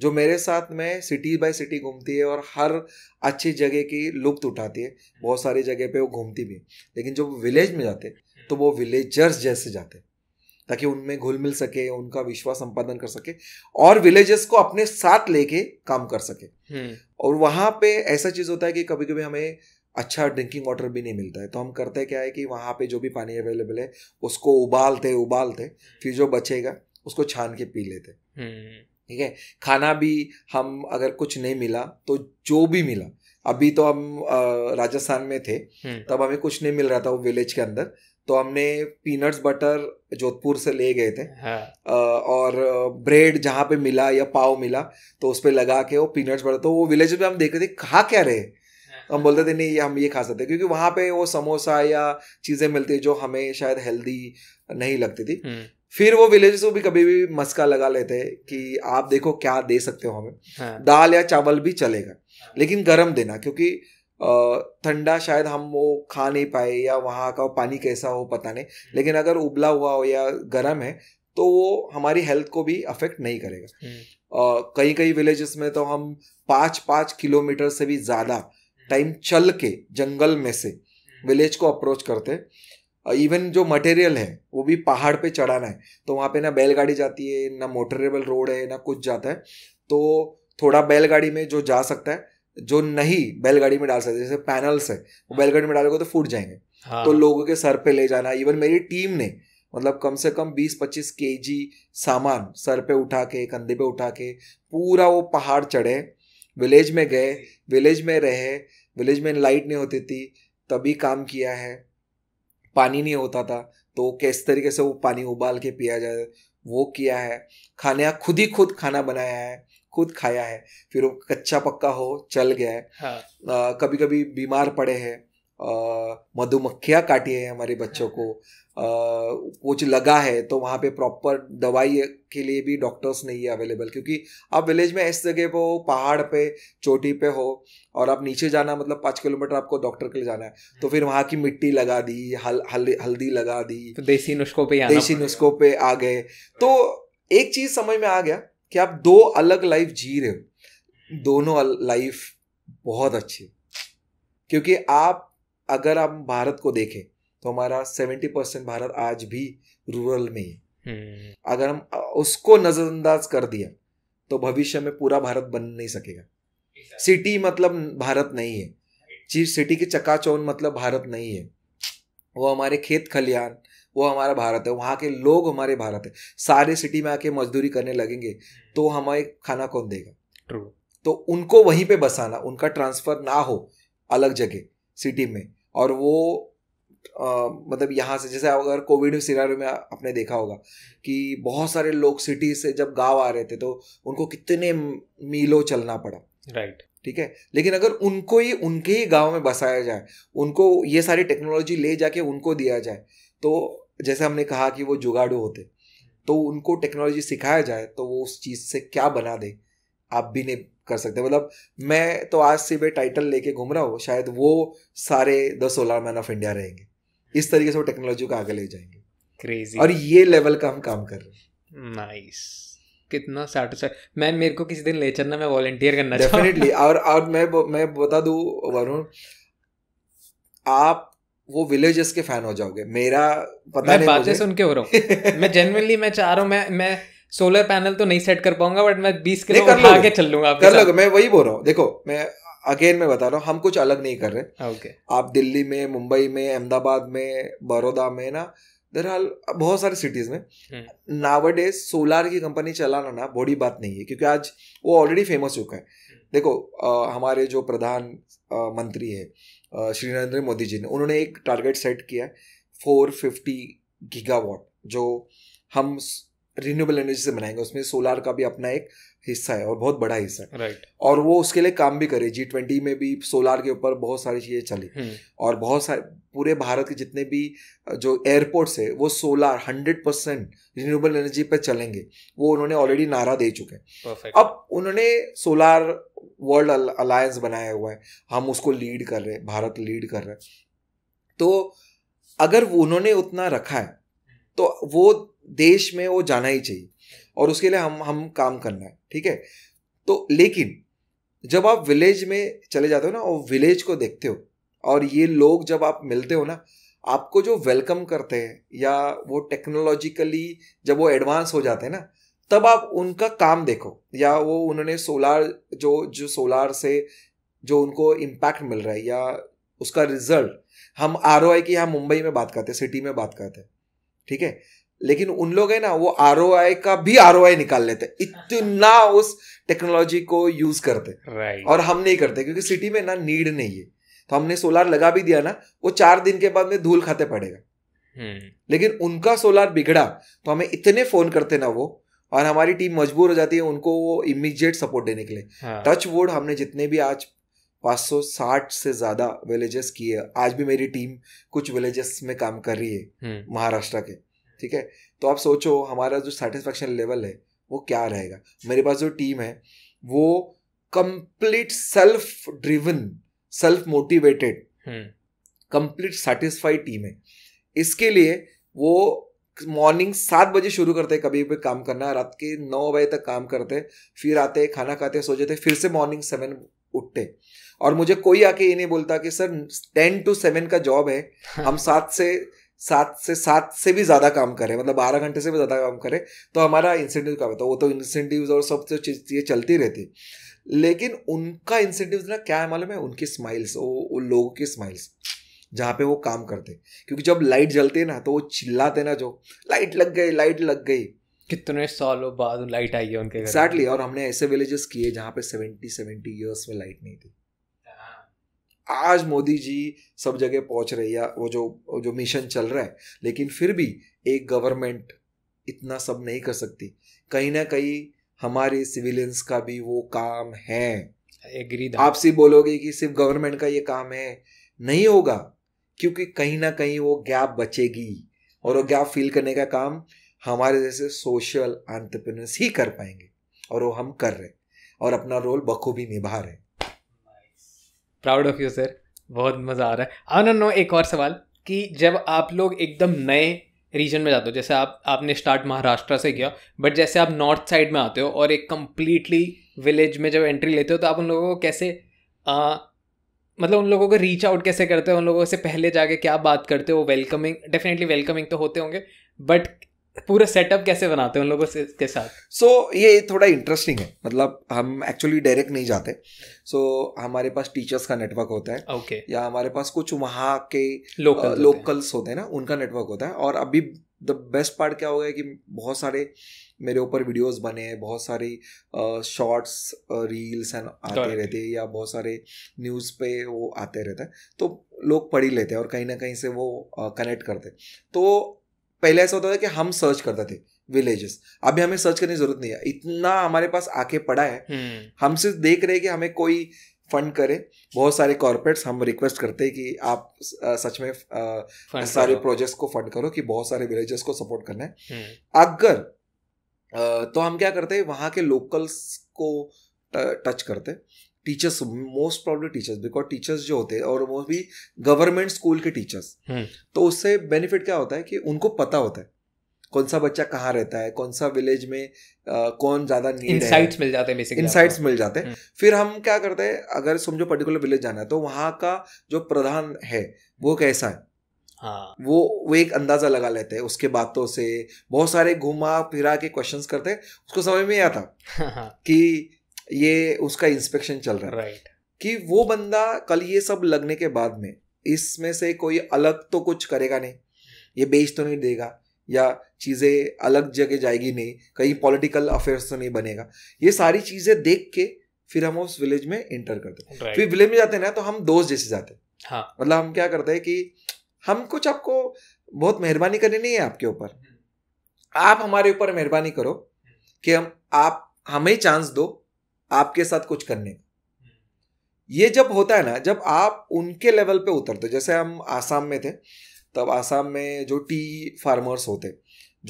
Speaker 1: जो मेरे साथ में सिटी बाय सिटी घूमती है और हर अच्छी जगह की लुप्त उठाती है बहुत सारी जगह पे वो घूमती भी है लेकिन जब विलेज में जाते तो वो विलेजर्स जैसे जाते हैं ताकि उनमें घुल मिल सके उनका विश्वास संपादन कर सके और विलेजेस को अपने साथ लेके काम कर सके हम्म। और वहाँ पे ऐसा चीज़ होता है कि कभी कभी हमें अच्छा ड्रिंकिंग वाटर भी नहीं मिलता है तो हम करते क्या है कि वहाँ पे जो भी पानी अवेलेबल है उसको उबालते उबालते फिर जो बचेगा उसको छान के पी लेते हम्म। ठीक है खाना भी हम अगर कुछ नहीं मिला तो जो भी मिला अभी तो हम राजस्थान में थे हम्म। तब हमें कुछ नहीं मिल रहा था वो विलेज के अंदर तो हमने पीनट्स बटर जोधपुर से ले गए थे हाँ। और ब्रेड जहाँ पे मिला या पाव मिला तो उस पर लगा के वो पीनट्स बटर तो वो विलेज में हम देख रहे थे खा क्या रहे हाँ। हम बोलते थे नहीं हम ये खा सकते क्योंकि वहाँ पे वो समोसा या चीज़ें मिलती जो हमें शायद हेल्दी नहीं लगती थी हम्म। फिर वो विलेज को भी कभी भी मस्का लगा लेते कि आप देखो क्या दे सकते हो हमें हाँ। दाल या चावल भी चलेगा लेकिन गर्म देना क्योंकि ठंडा शायद हम वो खा नहीं पाए या वहाँ का पानी कैसा हो पता नहीं हम्म। लेकिन अगर उबला हुआ हो या गर्म है तो वो हमारी हेल्थ को भी अफेक्ट नहीं
Speaker 4: करेगा
Speaker 1: कई कई विलेजेस में तो हम पाँच पाँच किलोमीटर से भी ज़्यादा टाइम हम्म। चल के जंगल में से विलेज हम्म। को अप्रोच करते इवन जो मटेरियल है वो भी पहाड़ पे चढ़ाना है तो वहाँ पे ना बैलगाड़ी जाती है ना मोटरेबल रोड है ना कुछ जाता है तो थोड़ा बैलगाड़ी में जो जा सकता है जो नहीं बैलगाड़ी में डाल सकते जैसे पैनल्स है वो बैलगाड़ी में डालोगे तो फूट जाएंगे हाँ। तो लोगों के सर पे ले जाना इवन मेरी टीम ने मतलब कम से कम 20-25 के सामान सर पे उठा के कंधे पे उठा के पूरा वो पहाड़ चढ़े विलेज में गए विलेज में रहे विलेज में लाइट नहीं होती थी तभी काम किया है पानी नहीं होता था तो किस तरीके से वो पानी उबाल के पिया जाए वो किया है खाने खुद ही खुद खाना बनाया है खुद खाया है फिर वो कच्चा पक्का हो चल गया है हाँ। आ, कभी कभी बीमार पड़े हैं मधुमक्खियाँ काटी है हमारे बच्चों को कुछ लगा है तो वहाँ पे प्रॉपर दवाई के लिए भी डॉक्टर्स नहीं है अवेलेबल क्योंकि आप विलेज में ऐसी जगह पे हो पहाड़ पे चोटी पे हो और आप नीचे जाना मतलब पाँच किलोमीटर आपको डॉक्टर के लिए जाना है तो फिर वहाँ की मिट्टी लगा दी हल हल हल्दी लगा दी तो देसी नुस्खों पे देसी नुस्खों पे आ गए तो एक चीज़ समझ में आ गया कि आप दो अलग लाइफ जी रहे हो दोनों लाइफ बहुत अच्छी क्योंकि आप अगर आप भारत को देखें तो हमारा सेवेंटी परसेंट भारत आज भी रूरल में है hmm. अगर हम उसको नज़रअंदाज कर दिया तो भविष्य में पूरा भारत बन नहीं सकेगा सिटी मतलब भारत नहीं है सिटी की चकाचौन मतलब भारत नहीं है वो हमारे खेत खलिहान वो हमारा भारत है वहाँ के लोग हमारे भारत है सारे सिटी में आके मजदूरी करने लगेंगे तो हम्म। हमारे खाना कौन देगा ट्रू तो उनको वहीं पे बसाना उनका ट्रांसफ़र ना हो अलग जगह सिटी में और वो आ, मतलब यहाँ से जैसे अगर कोविड सिनारियो में आपने देखा होगा कि बहुत सारे लोग सिटी से जब गांव आ रहे थे तो उनको कितने मीलों चलना पड़ा
Speaker 3: राइट right.
Speaker 1: ठीक है लेकिन अगर उनको ही उनके ही गांव में बसाया जाए उनको ये सारी टेक्नोलॉजी ले जाके उनको दिया जाए तो जैसे हमने कहा कि वो जुगाड़ू होते तो उनको टेक्नोलॉजी सिखाया जाए तो वो उस चीज़ से क्या बना दे आप भी नहीं कर सकते मतलब मैं तो आज से वे टाइटल लेके घूम रहा हूँ शायद वो सारे the solar man of India रहेंगे इस तरीके से वो टेक्नोलॉजी को आगे ले जाएंगे क्रेजी और ये लेवल का हम काम कर रहे
Speaker 2: हैं नाइस कितना सेटिस्फाई मैं मेरे को किसी दिन ले चलना मैं वॉलेंटियर करना डेफिनेटली
Speaker 1: और और मैं मैं बता दूं वरुण आप वो विलेजेस के फैन हो जाओगे मेरा पता मैं नहीं सुन
Speaker 2: के हो रहा हूँ <laughs> मैं जनरली मैं चाह रहा हूँ मैं सोलर पैनल तो नहीं सेट कर पाऊंगा बट मैं बीस किलो कर आगे चल लूंगा कर लोगे मैं वही बोल रहा हूँ
Speaker 1: देखो मैं अगेन मैं बता रहा हूँ हम कुछ अलग नहीं कर रहे हाँ, okay. आप दिल्ली में मुंबई में अहमदाबाद में बड़ौदा में ना दरअसल बहुत सारे सिटीज में नावडे हम्म। सोलार की कंपनी चलाना ना बड़ी बात नहीं है क्योंकि आज वो ऑलरेडी फेमस हो चुका है हम्म। देखो आ, हमारे जो प्रधान आ, मंत्री है श्री नरेंद्र मोदी जी ने उन्होंने एक टारगेट सेट किया फोर फिफ्टी गीगावाट जो हम रिन्यूएबल एनर्जी से बनाएंगे उसमें सोलार का भी अपना एक हिस्सा है और बहुत बड़ा हिस्सा है right. और वो उसके लिए काम भी करे जी ट्वेंटी में भी सोलार के ऊपर बहुत सारी चीज़ें चली हम्म। और बहुत सारे पूरे भारत के जितने भी जो एयरपोर्ट्स है वो solar hundred percent renewable energy पर चलेंगे वो उन्होंने ऑलरेडी नारा दे चुके हैं अब उन्होंने सोलार वर्ल्ड अलायंस बनाया हुआ है हम उसको लीड कर रहे हैं भारत लीड कर रहे हैं तो अगर उन्होंने उतना रखा है तो वो देश में वो जाना ही चाहिए और उसके लिए हम हम काम करना है ठीक है तो लेकिन जब आप विलेज में चले जाते हो ना और विलेज को देखते हो और ये लोग जब आप मिलते हो ना आपको जो वेलकम करते हैं या वो टेक्नोलॉजिकली जब वो एडवांस हो जाते हैं ना तब आप उनका काम देखो या वो उन्होंने सोलार जो जो सोलार से जो उनको इम्पैक्ट मिल रहा है या उसका रिजल्ट हम आर की यहाँ मुंबई में बात करते हैं सिटी में बात करते हैं ठीक है लेकिन उन लोग है ना वो आर का भी आर निकाल लेते इतना उस टेक्नोलॉजी को यूज करते right. और हम नहीं करते क्योंकि सिटी में ना नीड नहीं है तो हमने सोलार लगा भी दिया ना वो चार दिन के बाद में धूल खाते पड़ेगा
Speaker 3: hmm.
Speaker 1: लेकिन उनका सोलार बिगड़ा तो हमें इतने फोन करते ना वो और हमारी टीम मजबूर हो जाती है उनको वो इमीजिएट सपोर्ट देने के लिए हाँ. टच वुड हमने जितने भी आज 560 से ज्यादा विलेजेस किए आज भी मेरी टीम कुछ विलेजेस में काम कर रही है हम्म। महाराष्ट्र के ठीक है तो आप सोचो हमारा जो सेटिस्फेक्शन लेवल है वो क्या रहेगा मेरे पास जो टीम है वो complete self driven self motivated complete satisfied team है इसके लिए वो मॉर्निंग सात बजे शुरू करते हैं कभी भी काम करना रात के नौ बजे तक काम करते फिर आते खाना खाते सो जाते फिर से मॉर्निंग सेवन उठते और मुझे कोई आके ये नहीं बोलता कि सर टेन टू सेवन का जॉब है हाँ। हम सात से सात से सात से भी ज़्यादा काम करें मतलब बारह घंटे से भी ज़्यादा काम करें तो हमारा इंसेंटिव काम होता है तो वो तो इंसेंटिव और सब चीज़ ये चलती रहती लेकिन उनका इंसेंटिव ना क्या है मालूम है उनकी स्माइल्स वो, उन लोगों की स्माइल्स जहाँ पे वो काम करते क्योंकि जब लाइट जलती है ना तो वो चिल्लाते ना जो लाइट लग गई लाइट लग गई कितने सालों बाद लाइट आई है उनके एग्जैक्टली exactly, और हमने ऐसे विलेजेस किए जहाँ पे सेवेंटी सेवेंटी ईयर्स में लाइट नहीं थी आज मोदी जी सब जगह पहुंच रही है वो जो जो मिशन चल रहा है लेकिन फिर भी एक गवर्नमेंट इतना सब नहीं कर सकती कहीं ना कहीं हमारे सिविलियंस का भी वो काम है एग्री आप सिर्फ बोलोगे कि सिर्फ गवर्नमेंट का ये काम है नहीं होगा क्योंकि कहीं ना कहीं वो गैप बचेगी और वो गैप फिल करने का काम हमारे जैसे सोशल एंटरप्रेन्योर्स ही कर पाएंगे और वो हम कर रहे और अपना रोल बखूबी निभा रहे हैं प्राउड ऑफ यू सर बहुत मज़ा आ रहा है आनंद हाँ, नो एक और सवाल
Speaker 2: कि जब आप लोग एकदम नए रीजन में जाते हो जैसे आप आपने स्टार्ट महाराष्ट्र से किया बट जैसे आप नॉर्थ साइड में आते हो और एक कम्प्लीटली विलेज में जब एंट्री लेते हो तो आप उन लोगों को कैसे आ, मतलब उन लोगों को रीच आउट कैसे करते हो उन लोगों से पहले जाके क्या बात करते हो वेलकमिंग डेफिनेटली वेलकमिंग तो होते होंगे बट पूरा सेटअप कैसे बनाते हैं उन लोगों
Speaker 1: से के साथ सो so, ये थोड़ा इंटरेस्टिंग है मतलब हम एक्चुअली डायरेक्ट नहीं जाते सो so, हमारे पास टीचर्स का नेटवर्क होता है ओके okay. या हमारे पास कुछ वहाँ के लोकल लोकल्स होते हैं ना उनका नेटवर्क होता है और अभी द बेस्ट पार्ट क्या हो गया कि बहुत सारे मेरे ऊपर वीडियोस बने हैं बहुत सारी शॉर्ट्स रील्स एंड आते रहते हैं या बहुत सारे न्यूज़ पे वो आते रहते हैं तो लोग पढ़ ही लेते हैं और कहीं ना कहीं से वो कनेक्ट करते हैं तो पहले ऐसा होता था कि हम सर्च करते थे विलेजेस अभी हमें सर्च करने की जरूरत नहीं है इतना हमारे पास आके पड़ा है हम्म। हम सिर्फ देख रहे हैं कि हमें कोई फंड करे बहुत सारे कॉर्पोरेट्स हम रिक्वेस्ट करते हैं कि आप सच में सारे प्रोजेक्ट्स को फंड करो कि बहुत सारे विलेजेस को सपोर्ट करना है हम्म। अगर तो हम क्या करते हैं वहाँ के लोकल्स को टच करते teachers most problem teachers because teachers जो होते हैं और वो भी गवर्नमेंट स्कूल के टीचर्स हम्म। तो उससे बेनिफिट क्या होता है कि उनको पता होता है कौन सा बच्चा कहाँ रहता है कौन सा विलेज में आ, कौन ज्यादा इनसाइट्स मिल जाते हैं इनसाइट्स मिल जाते हैं हम्म। फिर हम क्या करते हैं अगर समझो पर्टिकुलर विलेज जाना है तो वहाँ का जो प्रधान है वो कैसा है हाँ। वो वो एक अंदाजा लगा लेते हैं उसके बातों से बहुत सारे घुमा फिरा के क्वेश्चंस करते हैं उसको समझ में आता <laughs> हाँ। कि ये उसका इंस्पेक्शन चल रहा है राइट कि वो बंदा कल ये सब लगने के बाद में इसमें से कोई अलग तो कुछ करेगा नहीं ये बेच तो नहीं देगा या चीज़ें अलग जगह जाएगी नहीं कहीं पॉलिटिकल अफेयर्स तो नहीं बनेगा ये सारी चीज़ें देख के फिर हम उस विलेज में इंटर करते हैं right. फिर विलेज में जाते हैं ना तो हम दोस्त जैसे जाते हैं हाँ. मतलब हम क्या करते हैं कि हम कुछ आपको बहुत मेहरबानी करनी नहीं है आपके ऊपर हम्म। आप हमारे ऊपर मेहरबानी करो हम्म। कि हम आप हमें चांस दो आपके साथ कुछ करने ये जब होता है ना जब आप उनके लेवल पे उतरते जैसे हम आसाम में थे तब आसाम में जो टी फार्मर्स होते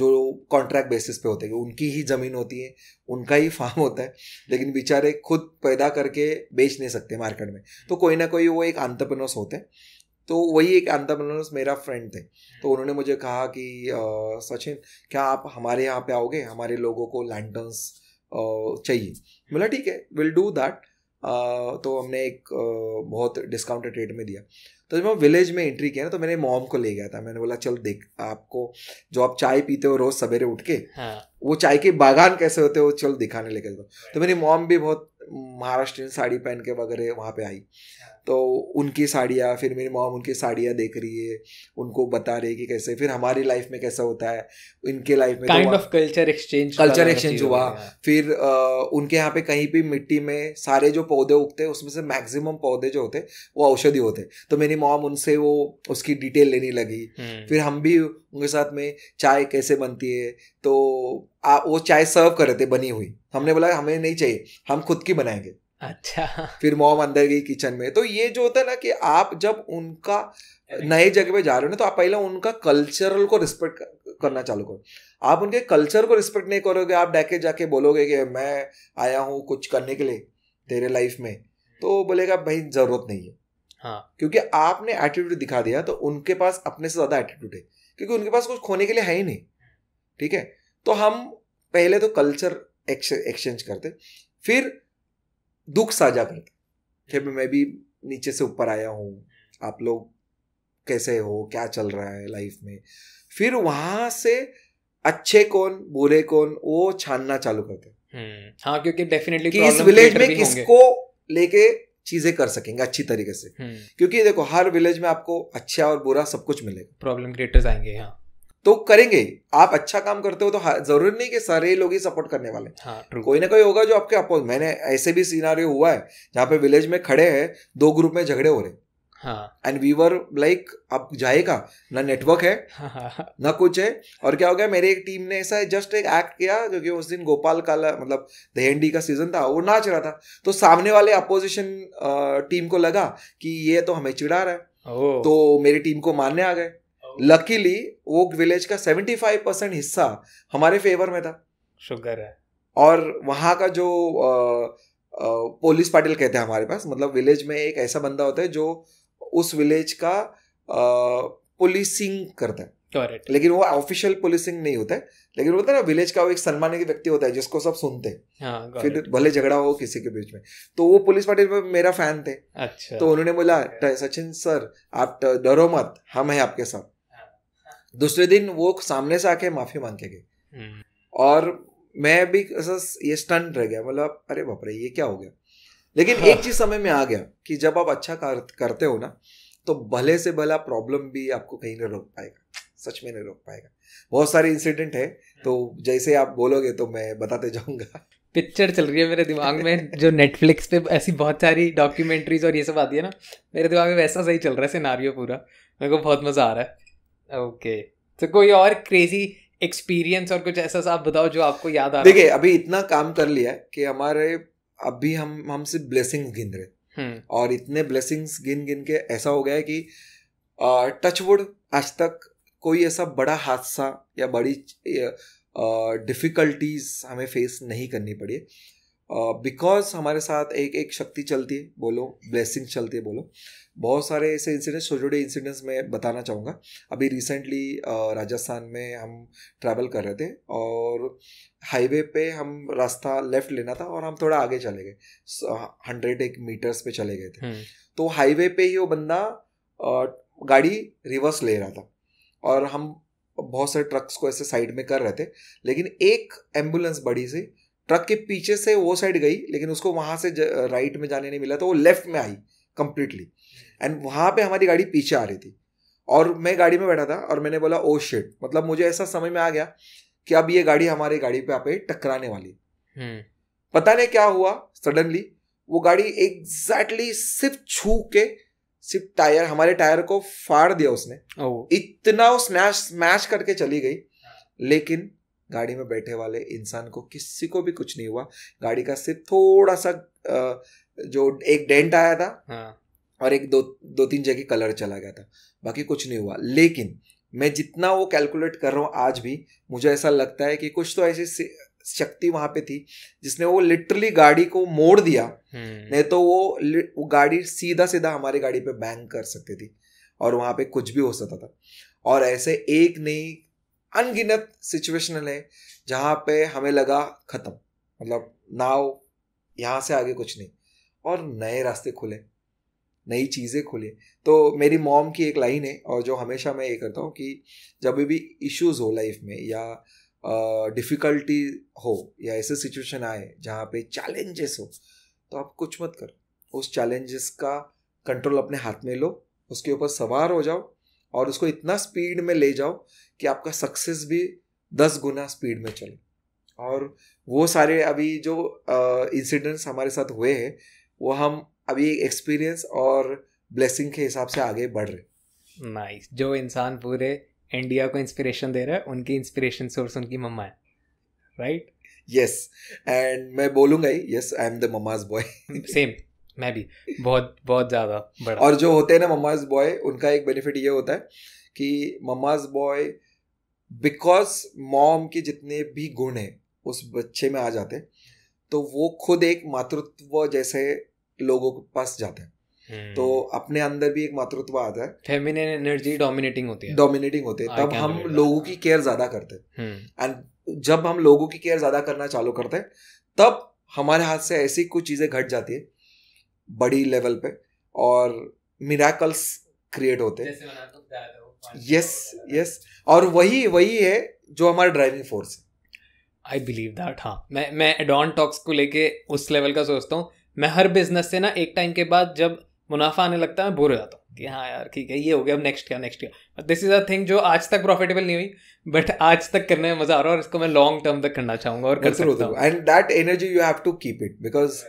Speaker 1: जो कॉन्ट्रैक्ट बेसिस पे होते हैं उनकी ही ज़मीन होती है उनका ही फार्म होता है लेकिन बेचारे खुद पैदा करके बेच नहीं सकते मार्केट में तो कोई ना कोई वो एक आंतरप्रनर्स होते हैं तो वही एक आंतरप्रनर्स मेरा फ्रेंड थे तो उन्होंने मुझे कहा कि सचिन क्या आप हमारे यहाँ पे आओगे हमारे लोगों को लैंटर्न्स चाहिए बोला ठीक है विल डू दैट तो हमने एक बहुत डिस्काउंटेड रेट में दिया तो जब मैं विलेज में एंट्री किया ना तो मैंने मॉम को ले गया था मैंने बोला चल देख आपको जो आप चाय पीते हो रोज सवेरे उठ के हाँ. वो चाय के बागान कैसे होते हो चल दिखाने लेके तो मेरी मॉम भी बहुत महाराष्ट्रीय साड़ी पहन के वगैरह वहाँ पे आई हाँ। तो उनकी साड़ियाँ फिर मेरी मॉम उनकी साड़ियाँ देख रही है उनको बता रही है कि कैसे फिर हमारी लाइफ में कैसा होता है इनके लाइफ में kind of culture exchange culture exchange हुआ हाँ। फिर आ, उनके यहाँ पे कहीं भी मिट्टी में सारे जो पौधे उगते हैं उसमें से मैक्सिमम पौधे जो होते वो औषधि होते तो मेरी मॉम उनसे वो उसकी डिटेल लेने लगी हम्म। फिर हम भी उनके साथ में चाय कैसे बनती है तो आ, वो चाय सर्व कर रहे थे बनी हुई हमने बोला हमें नहीं चाहिए हम खुद की बनाएंगे अच्छा फिर मोम अंदर गई किचन में तो ये जो होता है ना कि आप जब उनका नए जगह पे जा रहे हो ना तो आप पहले उनका कल्चरल को रिस्पेक्ट करना चालू करो आप उनके कल्चर को रिस्पेक्ट नहीं करोगे आप डाके जाके बोलोगे कि मैं आया हूँ कुछ करने के लिए तेरे लाइफ में तो बोलेगा भाई जरूरत नहीं है हाँ क्योंकि आपने एटीट्यूड दिखा दिया तो उनके पास अपने से ज्यादा एटीट्यूड है क्योंकि उनके पास कुछ खोने के लिए है ही नहीं ठीक है तो हम पहले तो कल्चर एक्सचेंज करते फिर दुख साझा करते कि मैं भी नीचे से ऊपर आया हूँ आप लोग कैसे हो क्या चल रहा है लाइफ में फिर वहां से अच्छे कौन बुरे कौन वो छानना चालू करते हैं
Speaker 2: हम्म, हाँ क्योंकि डेफिनेटली कि इस विलेज में किसको
Speaker 1: लेके चीजें कर सकेंगे अच्छी तरीके से हम्म। क्योंकि देखो हर विलेज में आपको अच्छा और बुरा सब कुछ मिलेगा प्रॉब्लम क्रिएटर्स आएंगे यहाँ तो करेंगे आप अच्छा काम करते हो तो हाँ, जरूरी नहीं कि सारे लोग ही सपोर्ट करने वाले हाँ, कोई ना कोई होगा जो आपके अपोज मैंने ऐसे भी सीनारियो हुआ है जहाँ पे विलेज में खड़े हैं दो ग्रुप में झगड़े हो रहे हैं एंड वी वर लाइक अब जाएगा ना नेटवर्क है
Speaker 2: हाँ.
Speaker 1: ना कुछ है और क्या हो गया मेरे एक टीम ने ऐसा जस्ट एक एक्ट किया जो कि उस दिन गोपाल काला मतलब दहेंडी का सीजन था वो नाच रहा था तो सामने वाले अपोजिशन टीम को लगा कि ये तो हमें चिड़ा रहा है तो मेरी टीम को मानने आ गए लकीली वो विलेज का सेवेंटी फाइव परसेंट हिस्सा हमारे फेवर में था शुगर है और वहाँ का जो पोलिस पाटिल कहते हैं हमारे पास मतलब विलेज में एक ऐसा बंदा होता है जो उस विलेज का पुलिसिंग करता है Correct. लेकिन वो ऑफिशियल पुलिसिंग नहीं होता है लेकिन होता है ना विलेज का वो एक सम्मानित व्यक्ति होता है जिसको सब सुनते हैं हाँ, फिर भले झगड़ा हो किसी के बीच में तो वो पुलिस पार्टी में मेरा फैन थे
Speaker 4: अच्छा
Speaker 3: तो
Speaker 1: उन्होंने बोला सचिन सर आप डरो मत हम हैं आपके साथ दूसरे दिन वो सामने से आके माफी मांग के गए हम्म। और मैं भी ये स्टंट रह गया मतलब अरे बाप रे ये क्या हो गया लेकिन हाँ। एक चीज समय में आ गया कि जब आप अच्छा कर, करते हो ना तो भले से भला प्रॉब्लम भी आपको कहीं नहीं रोक पाएगा सच में नहीं रोक पाएगा बहुत सारे इंसिडेंट है तो जैसे आप बोलोगे तो मैं बताते जाऊंगा
Speaker 2: पिक्चर चल रही है मेरे दिमाग में जो नेटफ्लिक्स पे ऐसी बहुत सारी डॉक्यूमेंट्रीज और ये सब आती है ना मेरे दिमाग में वैसा सही चल रहा है सिनारियो पूरा मेरे को बहुत मज़ा आ रहा है ओके तो कोई और क्रेजी एक्सपीरियंस और कुछ ऐसा आप बताओ जो आपको याद
Speaker 1: आ रहा देखिए अभी इतना काम कर लिया कि हमारे अभी हम हमसे ब्लेसिंग्स गिन रहे हम्म। और इतने ब्लेसिंग्स गिन गिन के ऐसा हो गया है कि टचवुड आज तक कोई ऐसा बड़ा हादसा या बड़ी डिफ़िकल्टीज हमें फेस नहीं करनी पड़ी बिकॉज हमारे साथ एक एक शक्ति चलती है बोलो ब्लेसिंग चलती है बोलो बहुत सारे ऐसे इंसिडेंट्स छोटे छोटे इंसिडेंट्स मैं बताना चाहूँगा अभी रिसेंटली राजस्थान में हम ट्रैवल कर रहे थे और हाईवे पे हम रास्ता लेफ़्ट लेना था और हम थोड़ा आगे चले गए हंड्रेड एक मीटर्स पे चले गए थे हम्म। तो हाईवे पे ही वो बंदा गाड़ी रिवर्स ले रहा था और हम बहुत सारे ट्रक्स को ऐसे साइड में कर रहे थे लेकिन एक एम्बुलेंस बड़ी सी ट्रक के पीछे से वो साइड गई लेकिन उसको वहाँ से राइट में जाने नहीं मिला तो वो लेफ्ट में आई कंप्लीटली एंड वहाँ पे हमारी गाड़ी पीछे आ रही थी और मैं गाड़ी में बैठा था और मैंने बोला ओ oh शिट मतलब मुझे ऐसा समझ में आ गया कि अब ये गाड़ी हमारी गाड़ी पे आप टकराने वाली
Speaker 3: hmm.
Speaker 1: पता नहीं क्या हुआ सडनली वो गाड़ी एग्जैक्टली सिर्फ छू के सिर्फ टायर हमारे टायर को फाड़ दिया उसने oh. इतना वो स्मैश स्मैश करके चली गई लेकिन गाड़ी में बैठे वाले इंसान को किसी को भी कुछ नहीं हुआ गाड़ी का सिर्फ थोड़ा सा जो एक डेंट आया था हाँ. और एक दो दो तीन जगह कलर चला गया था बाकी कुछ नहीं हुआ लेकिन मैं जितना वो कैलकुलेट कर रहा हूँ आज भी मुझे ऐसा लगता है कि कुछ तो ऐसी शक्ति वहां पे थी जिसने वो लिटरली गाड़ी को मोड़ दिया
Speaker 4: हम्म।
Speaker 1: नहीं तो वो वो गाड़ी सीधा सीधा हमारी गाड़ी पे बैंग कर सकती थी और वहां पे कुछ भी हो सकता था और ऐसे एक नई अनगिनत सिचुएशन है जहाँ पे हमें लगा खत्म मतलब नाव यहाँ से आगे कुछ नहीं और नए रास्ते खुले नई चीज़ें खुले तो मेरी मॉम की एक लाइन है और जो हमेशा मैं ये करता हूँ कि जब भी इश्यूज़ हो लाइफ में या डिफ़िकल्टी हो या ऐसे सिचुएशन आए जहाँ पे चैलेंजेस हो तो आप कुछ मत करो उस चैलेंजेस का कंट्रोल अपने हाथ में लो उसके ऊपर सवार हो जाओ और उसको इतना स्पीड में ले जाओ कि आपका सक्सेस भी दस गुना स्पीड में चले और वो सारे अभी जो इंसिडेंट्स हमारे साथ हुए हैं वो हम अभी एक्सपीरियंस और ब्लेसिंग के हिसाब से आगे बढ़ रहे
Speaker 2: नाइस nice. जो इंसान पूरे इंडिया को इंस्पिरेशन दे रहा है उनकी इंस्पिरेशन सोर्स उनकी मम्मा है
Speaker 1: राइट यस एंड मैं बोलूँगा ही yes I am the mamma's boy same मैं भी बहुत बहुत ज़्यादा बड़ा और जो होते हैं ना मम्माज बॉय उनका एक बेनिफिट ये होता है कि मम्माज बॉय बिकॉज मॉम के जितने भी गुण हैं उस बच्चे में आ जाते हैं तो वो खुद एक मातृत्व जैसे लोगों के पास जाते हैं हम्म। तो अपने अंदर भी एक मातृत्व आता है फेमिनिन एनर्जी डोमिनेटिंग होती है डोमिनेटिंग होते हैं तब हम लोगों की केयर ज्यादा करते हैं एंड हम्म। जब हम लोगों की केयर ज्यादा करना चालू करते हैं तब हमारे हाथ से ऐसी कुछ चीजें घट जाती है बड़ी लेवल पे और मिराकल्स क्रिएट होते हैं यस यस और वही वही है जो हमारा ड्राइविंग फोर्स है आई बिलीव दैट हाँ
Speaker 2: मैं मैं एडॉन टॉक्स को लेके उस लेवल का सोचता हूँ मैं हर बिजनेस से ना एक टाइम के बाद जब मुनाफा आने लगता है मैं बोर हो जाता हूँ कि हाँ यार ठीक है ये हो गया अब नेक्स्ट क्या नेक्स्ट क्या दिस इज़ अ थिंग जो आज तक प्रॉफिटेबल नहीं हुई बट आज तक करने में मजा आ रहा है और इसको मैं लॉन्ग टर्म तक करना चाहूंगा और कर सकता हूँ
Speaker 1: and that energy you have to keep it because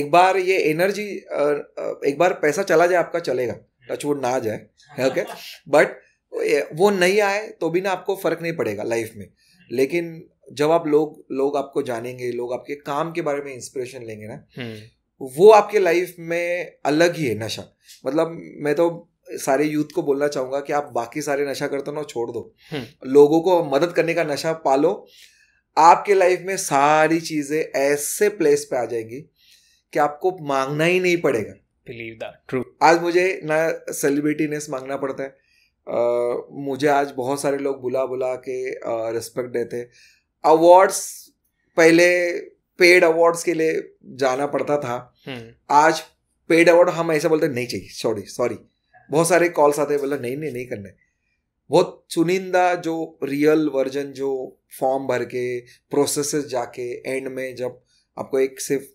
Speaker 1: एक बार ये एनर्जी uh, uh, एक बार पैसा चला जाए आपका चलेगा वुड ना जाए ओके बट वो नहीं आए तो भी ना आपको फर्क नहीं पड़ेगा लाइफ में लेकिन जब आप लोग लोग आपको जानेंगे लोग आपके काम के बारे में इंस्पिरेशन लेंगे ना
Speaker 4: हम्म।
Speaker 1: वो आपके लाइफ में अलग ही है नशा मतलब मैं तो सारे यूथ को बोलना चाहूंगा कि आप बाकी सारे नशा करते ना छोड़ दो हम्म। लोगों को मदद करने का नशा पालो आपके लाइफ में सारी चीजें ऐसे प्लेस पे आ जाएंगी कि आपको मांगना ही नहीं पड़ेगा बिलीव दैट ट्रू आज मुझे ना सेलिब्रिटीनेस मांगना पड़ता है आ, मुझे आज बहुत सारे लोग बुला बुला के रिस्पेक्ट देते हैं अवार्ड्स पहले पेड अवार्ड्स के लिए जाना पड़ता था हम्म। आज पेड अवार्ड हम ऐसे बोलते नहीं चाहिए सॉरी सॉरी बहुत सारे कॉल्स आते हैं बोला नहीं नहीं नहीं करना है बहुत चुनिंदा जो रियल वर्जन जो फॉर्म भर के प्रोसेस जाके एंड में जब आपको एक सिर्फ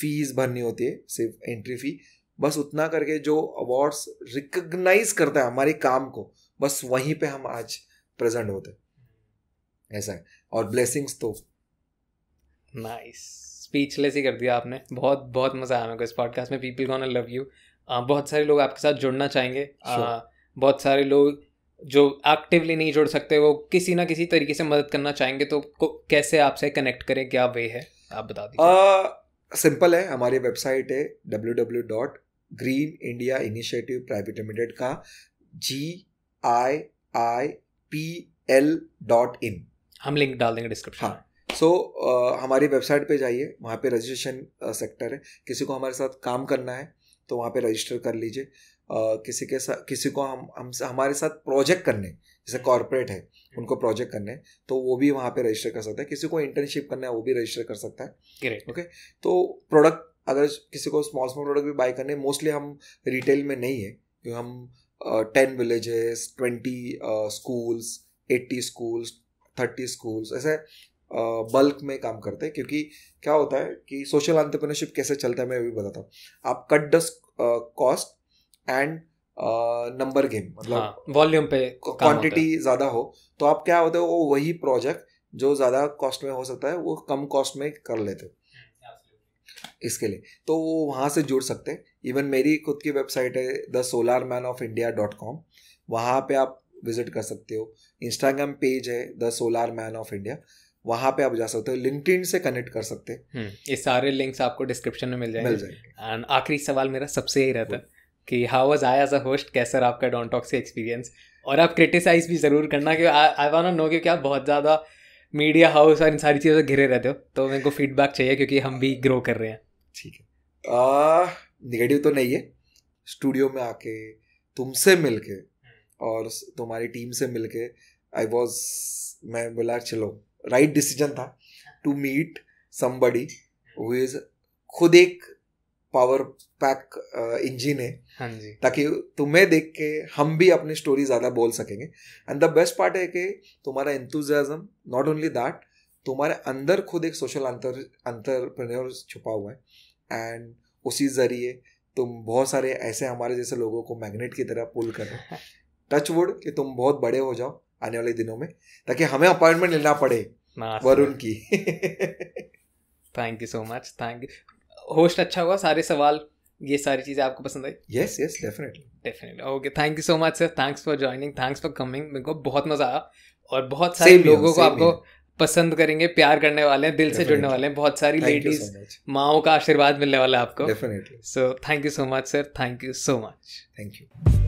Speaker 1: फीस भरनी होती है सिर्फ एंट्री फी बस उतना करके जो अवार्ड्स रिकग्नाइज करता है हमारे काम को बस वहीं पे हम आज प्रेजेंट होते हैं ऐसा है और ब्लेसिंग्स तो
Speaker 2: नाइस स्पीचलेस ही कर दिया आपने बहुत बहुत मज़ा आया मेरे को इस पॉडकास्ट में पीपल गॉन लव यू बहुत सारे लोग आपके साथ जुड़ना चाहेंगे sure. बहुत सारे लोग जो एक्टिवली नहीं जुड़ सकते वो किसी ना किसी तरीके से मदद करना चाहेंगे तो कैसे आपसे कनेक्ट करें क्या वे है आप बता
Speaker 1: दीजिए सिंपल है हमारी वेबसाइट है W W dot green India initiative private limited का G I I P L dot in
Speaker 2: हम लिंक डाल देंगे डिस्क्रिप्शन हाँ
Speaker 1: सो so, uh, हमारी वेबसाइट पे जाइए वहाँ पे रजिस्ट्रेशन सेक्टर है किसी को हमारे साथ काम करना है तो वहाँ पे रजिस्टर कर लीजिए uh, किसी के साथ किसी को हम हम हमारे साथ प्रोजेक्ट करने जैसे कॉरपोरेट है हम्म। उनको प्रोजेक्ट करने तो वो भी वहाँ पे रजिस्टर कर सकता है किसी को इंटर्नशिप करना है वो भी रजिस्टर कर सकता है ओके okay? तो प्रोडक्ट अगर किसी को स्मॉल स्मॉल प्रोडक्ट भी बाय करने मोस्टली हम रिटेल में नहीं है क्योंकि हम ten villages twenty schools eighty schools thirty schools ऐसे बल्क में काम करते हैं क्योंकि क्या होता है कि सोशल एंटरप्रेन्योरशिप कैसे चलता है मैं भी बताता हूँ आप cut the cost and number game मतलब वॉल्यूम हाँ, पे क्वांटिटी ज़्यादा हो तो आप क्या होते हो वो वही प्रोजेक्ट जो ज़्यादा कॉस्ट में हो सकता है वो कम कॉस्ट में कर लेते हो इसके लिए तो वो वहाँ से जुड़ सकते हैं इवन मेरी खुद की वेबसाइट है the solar man of India dot com वहाँ पर आप विजिट कर सकते हो इंस्टाग्राम पेज है the solar man of India वहां पे आप जा सकते हो लिंकड से कनेक्ट कर सकते हैं
Speaker 2: हम्म, ये सारे लिंक्स आपको डिस्क्रिप्शन में मिल जाएंगे मिल जाएंगे एंड आखिरी सवाल मेरा सबसे यही रहता है कि how was I as a host कैसा रहा आपका डॉन टॉक से एक्सपीरियंस और आप क्रिटिसाइज भी ज़रूर करना कि आई वांट नो क्योंकि आप बहुत ज़्यादा मीडिया हाउस और इन सारी चीज़ों से घिरे रहते हो तो मेरे को फीडबैक चाहिए क्योंकि हम भी ग्रो कर रहे हैं ठीक
Speaker 1: है निगेटिव तो नहीं है स्टूडियो में आके तुमसे मिलके हम्म। और तुम्हारी टीम से मिलके आई वॉज मैं बोला चलो राइट डिसीजन था to meet somebody who is खुद एक पावर पैक इंजिन है हाँ जी ताकि तुम्हें देख के हम भी अपनी स्टोरी ज़्यादा बोल सकेंगे एंड द बेस्ट पार्ट है कि तुम्हारा इंतुजाजम नॉट ओनली दैट तुम्हारे अंदर खुद एक सोशल अंतर अंतरप्रनोर छुपा हुआ है एंड उसी ज़रिए तुम बहुत सारे ऐसे हमारे जैसे लोगों को मैग्नेट की तरह पुल करो टच वुड कि तुम बहुत बड़े हो जाओ आने वाले दिनों में ताकि हमें अपॉइंटमेंट लेना पड़े हाँ, वरुण की thank you so much thank you host अच्छा हुआ सारे सवाल
Speaker 2: ये सारी चीज़ें आपको पसंद आई yes yes definitely definitely okay thank you so much sir thanks for joining thanks for coming मेरे को बहुत मज़ा आया और बहुत सारे same लोगों को आपको पसंद करेंगे प्यार करने वाले हैं दिल से जुड़ने वाले हैं बहुत सारी लेडीज so माओ का आशीर्वाद मिलने वाला है आपको so thank you so much sir thank you so much
Speaker 1: thank you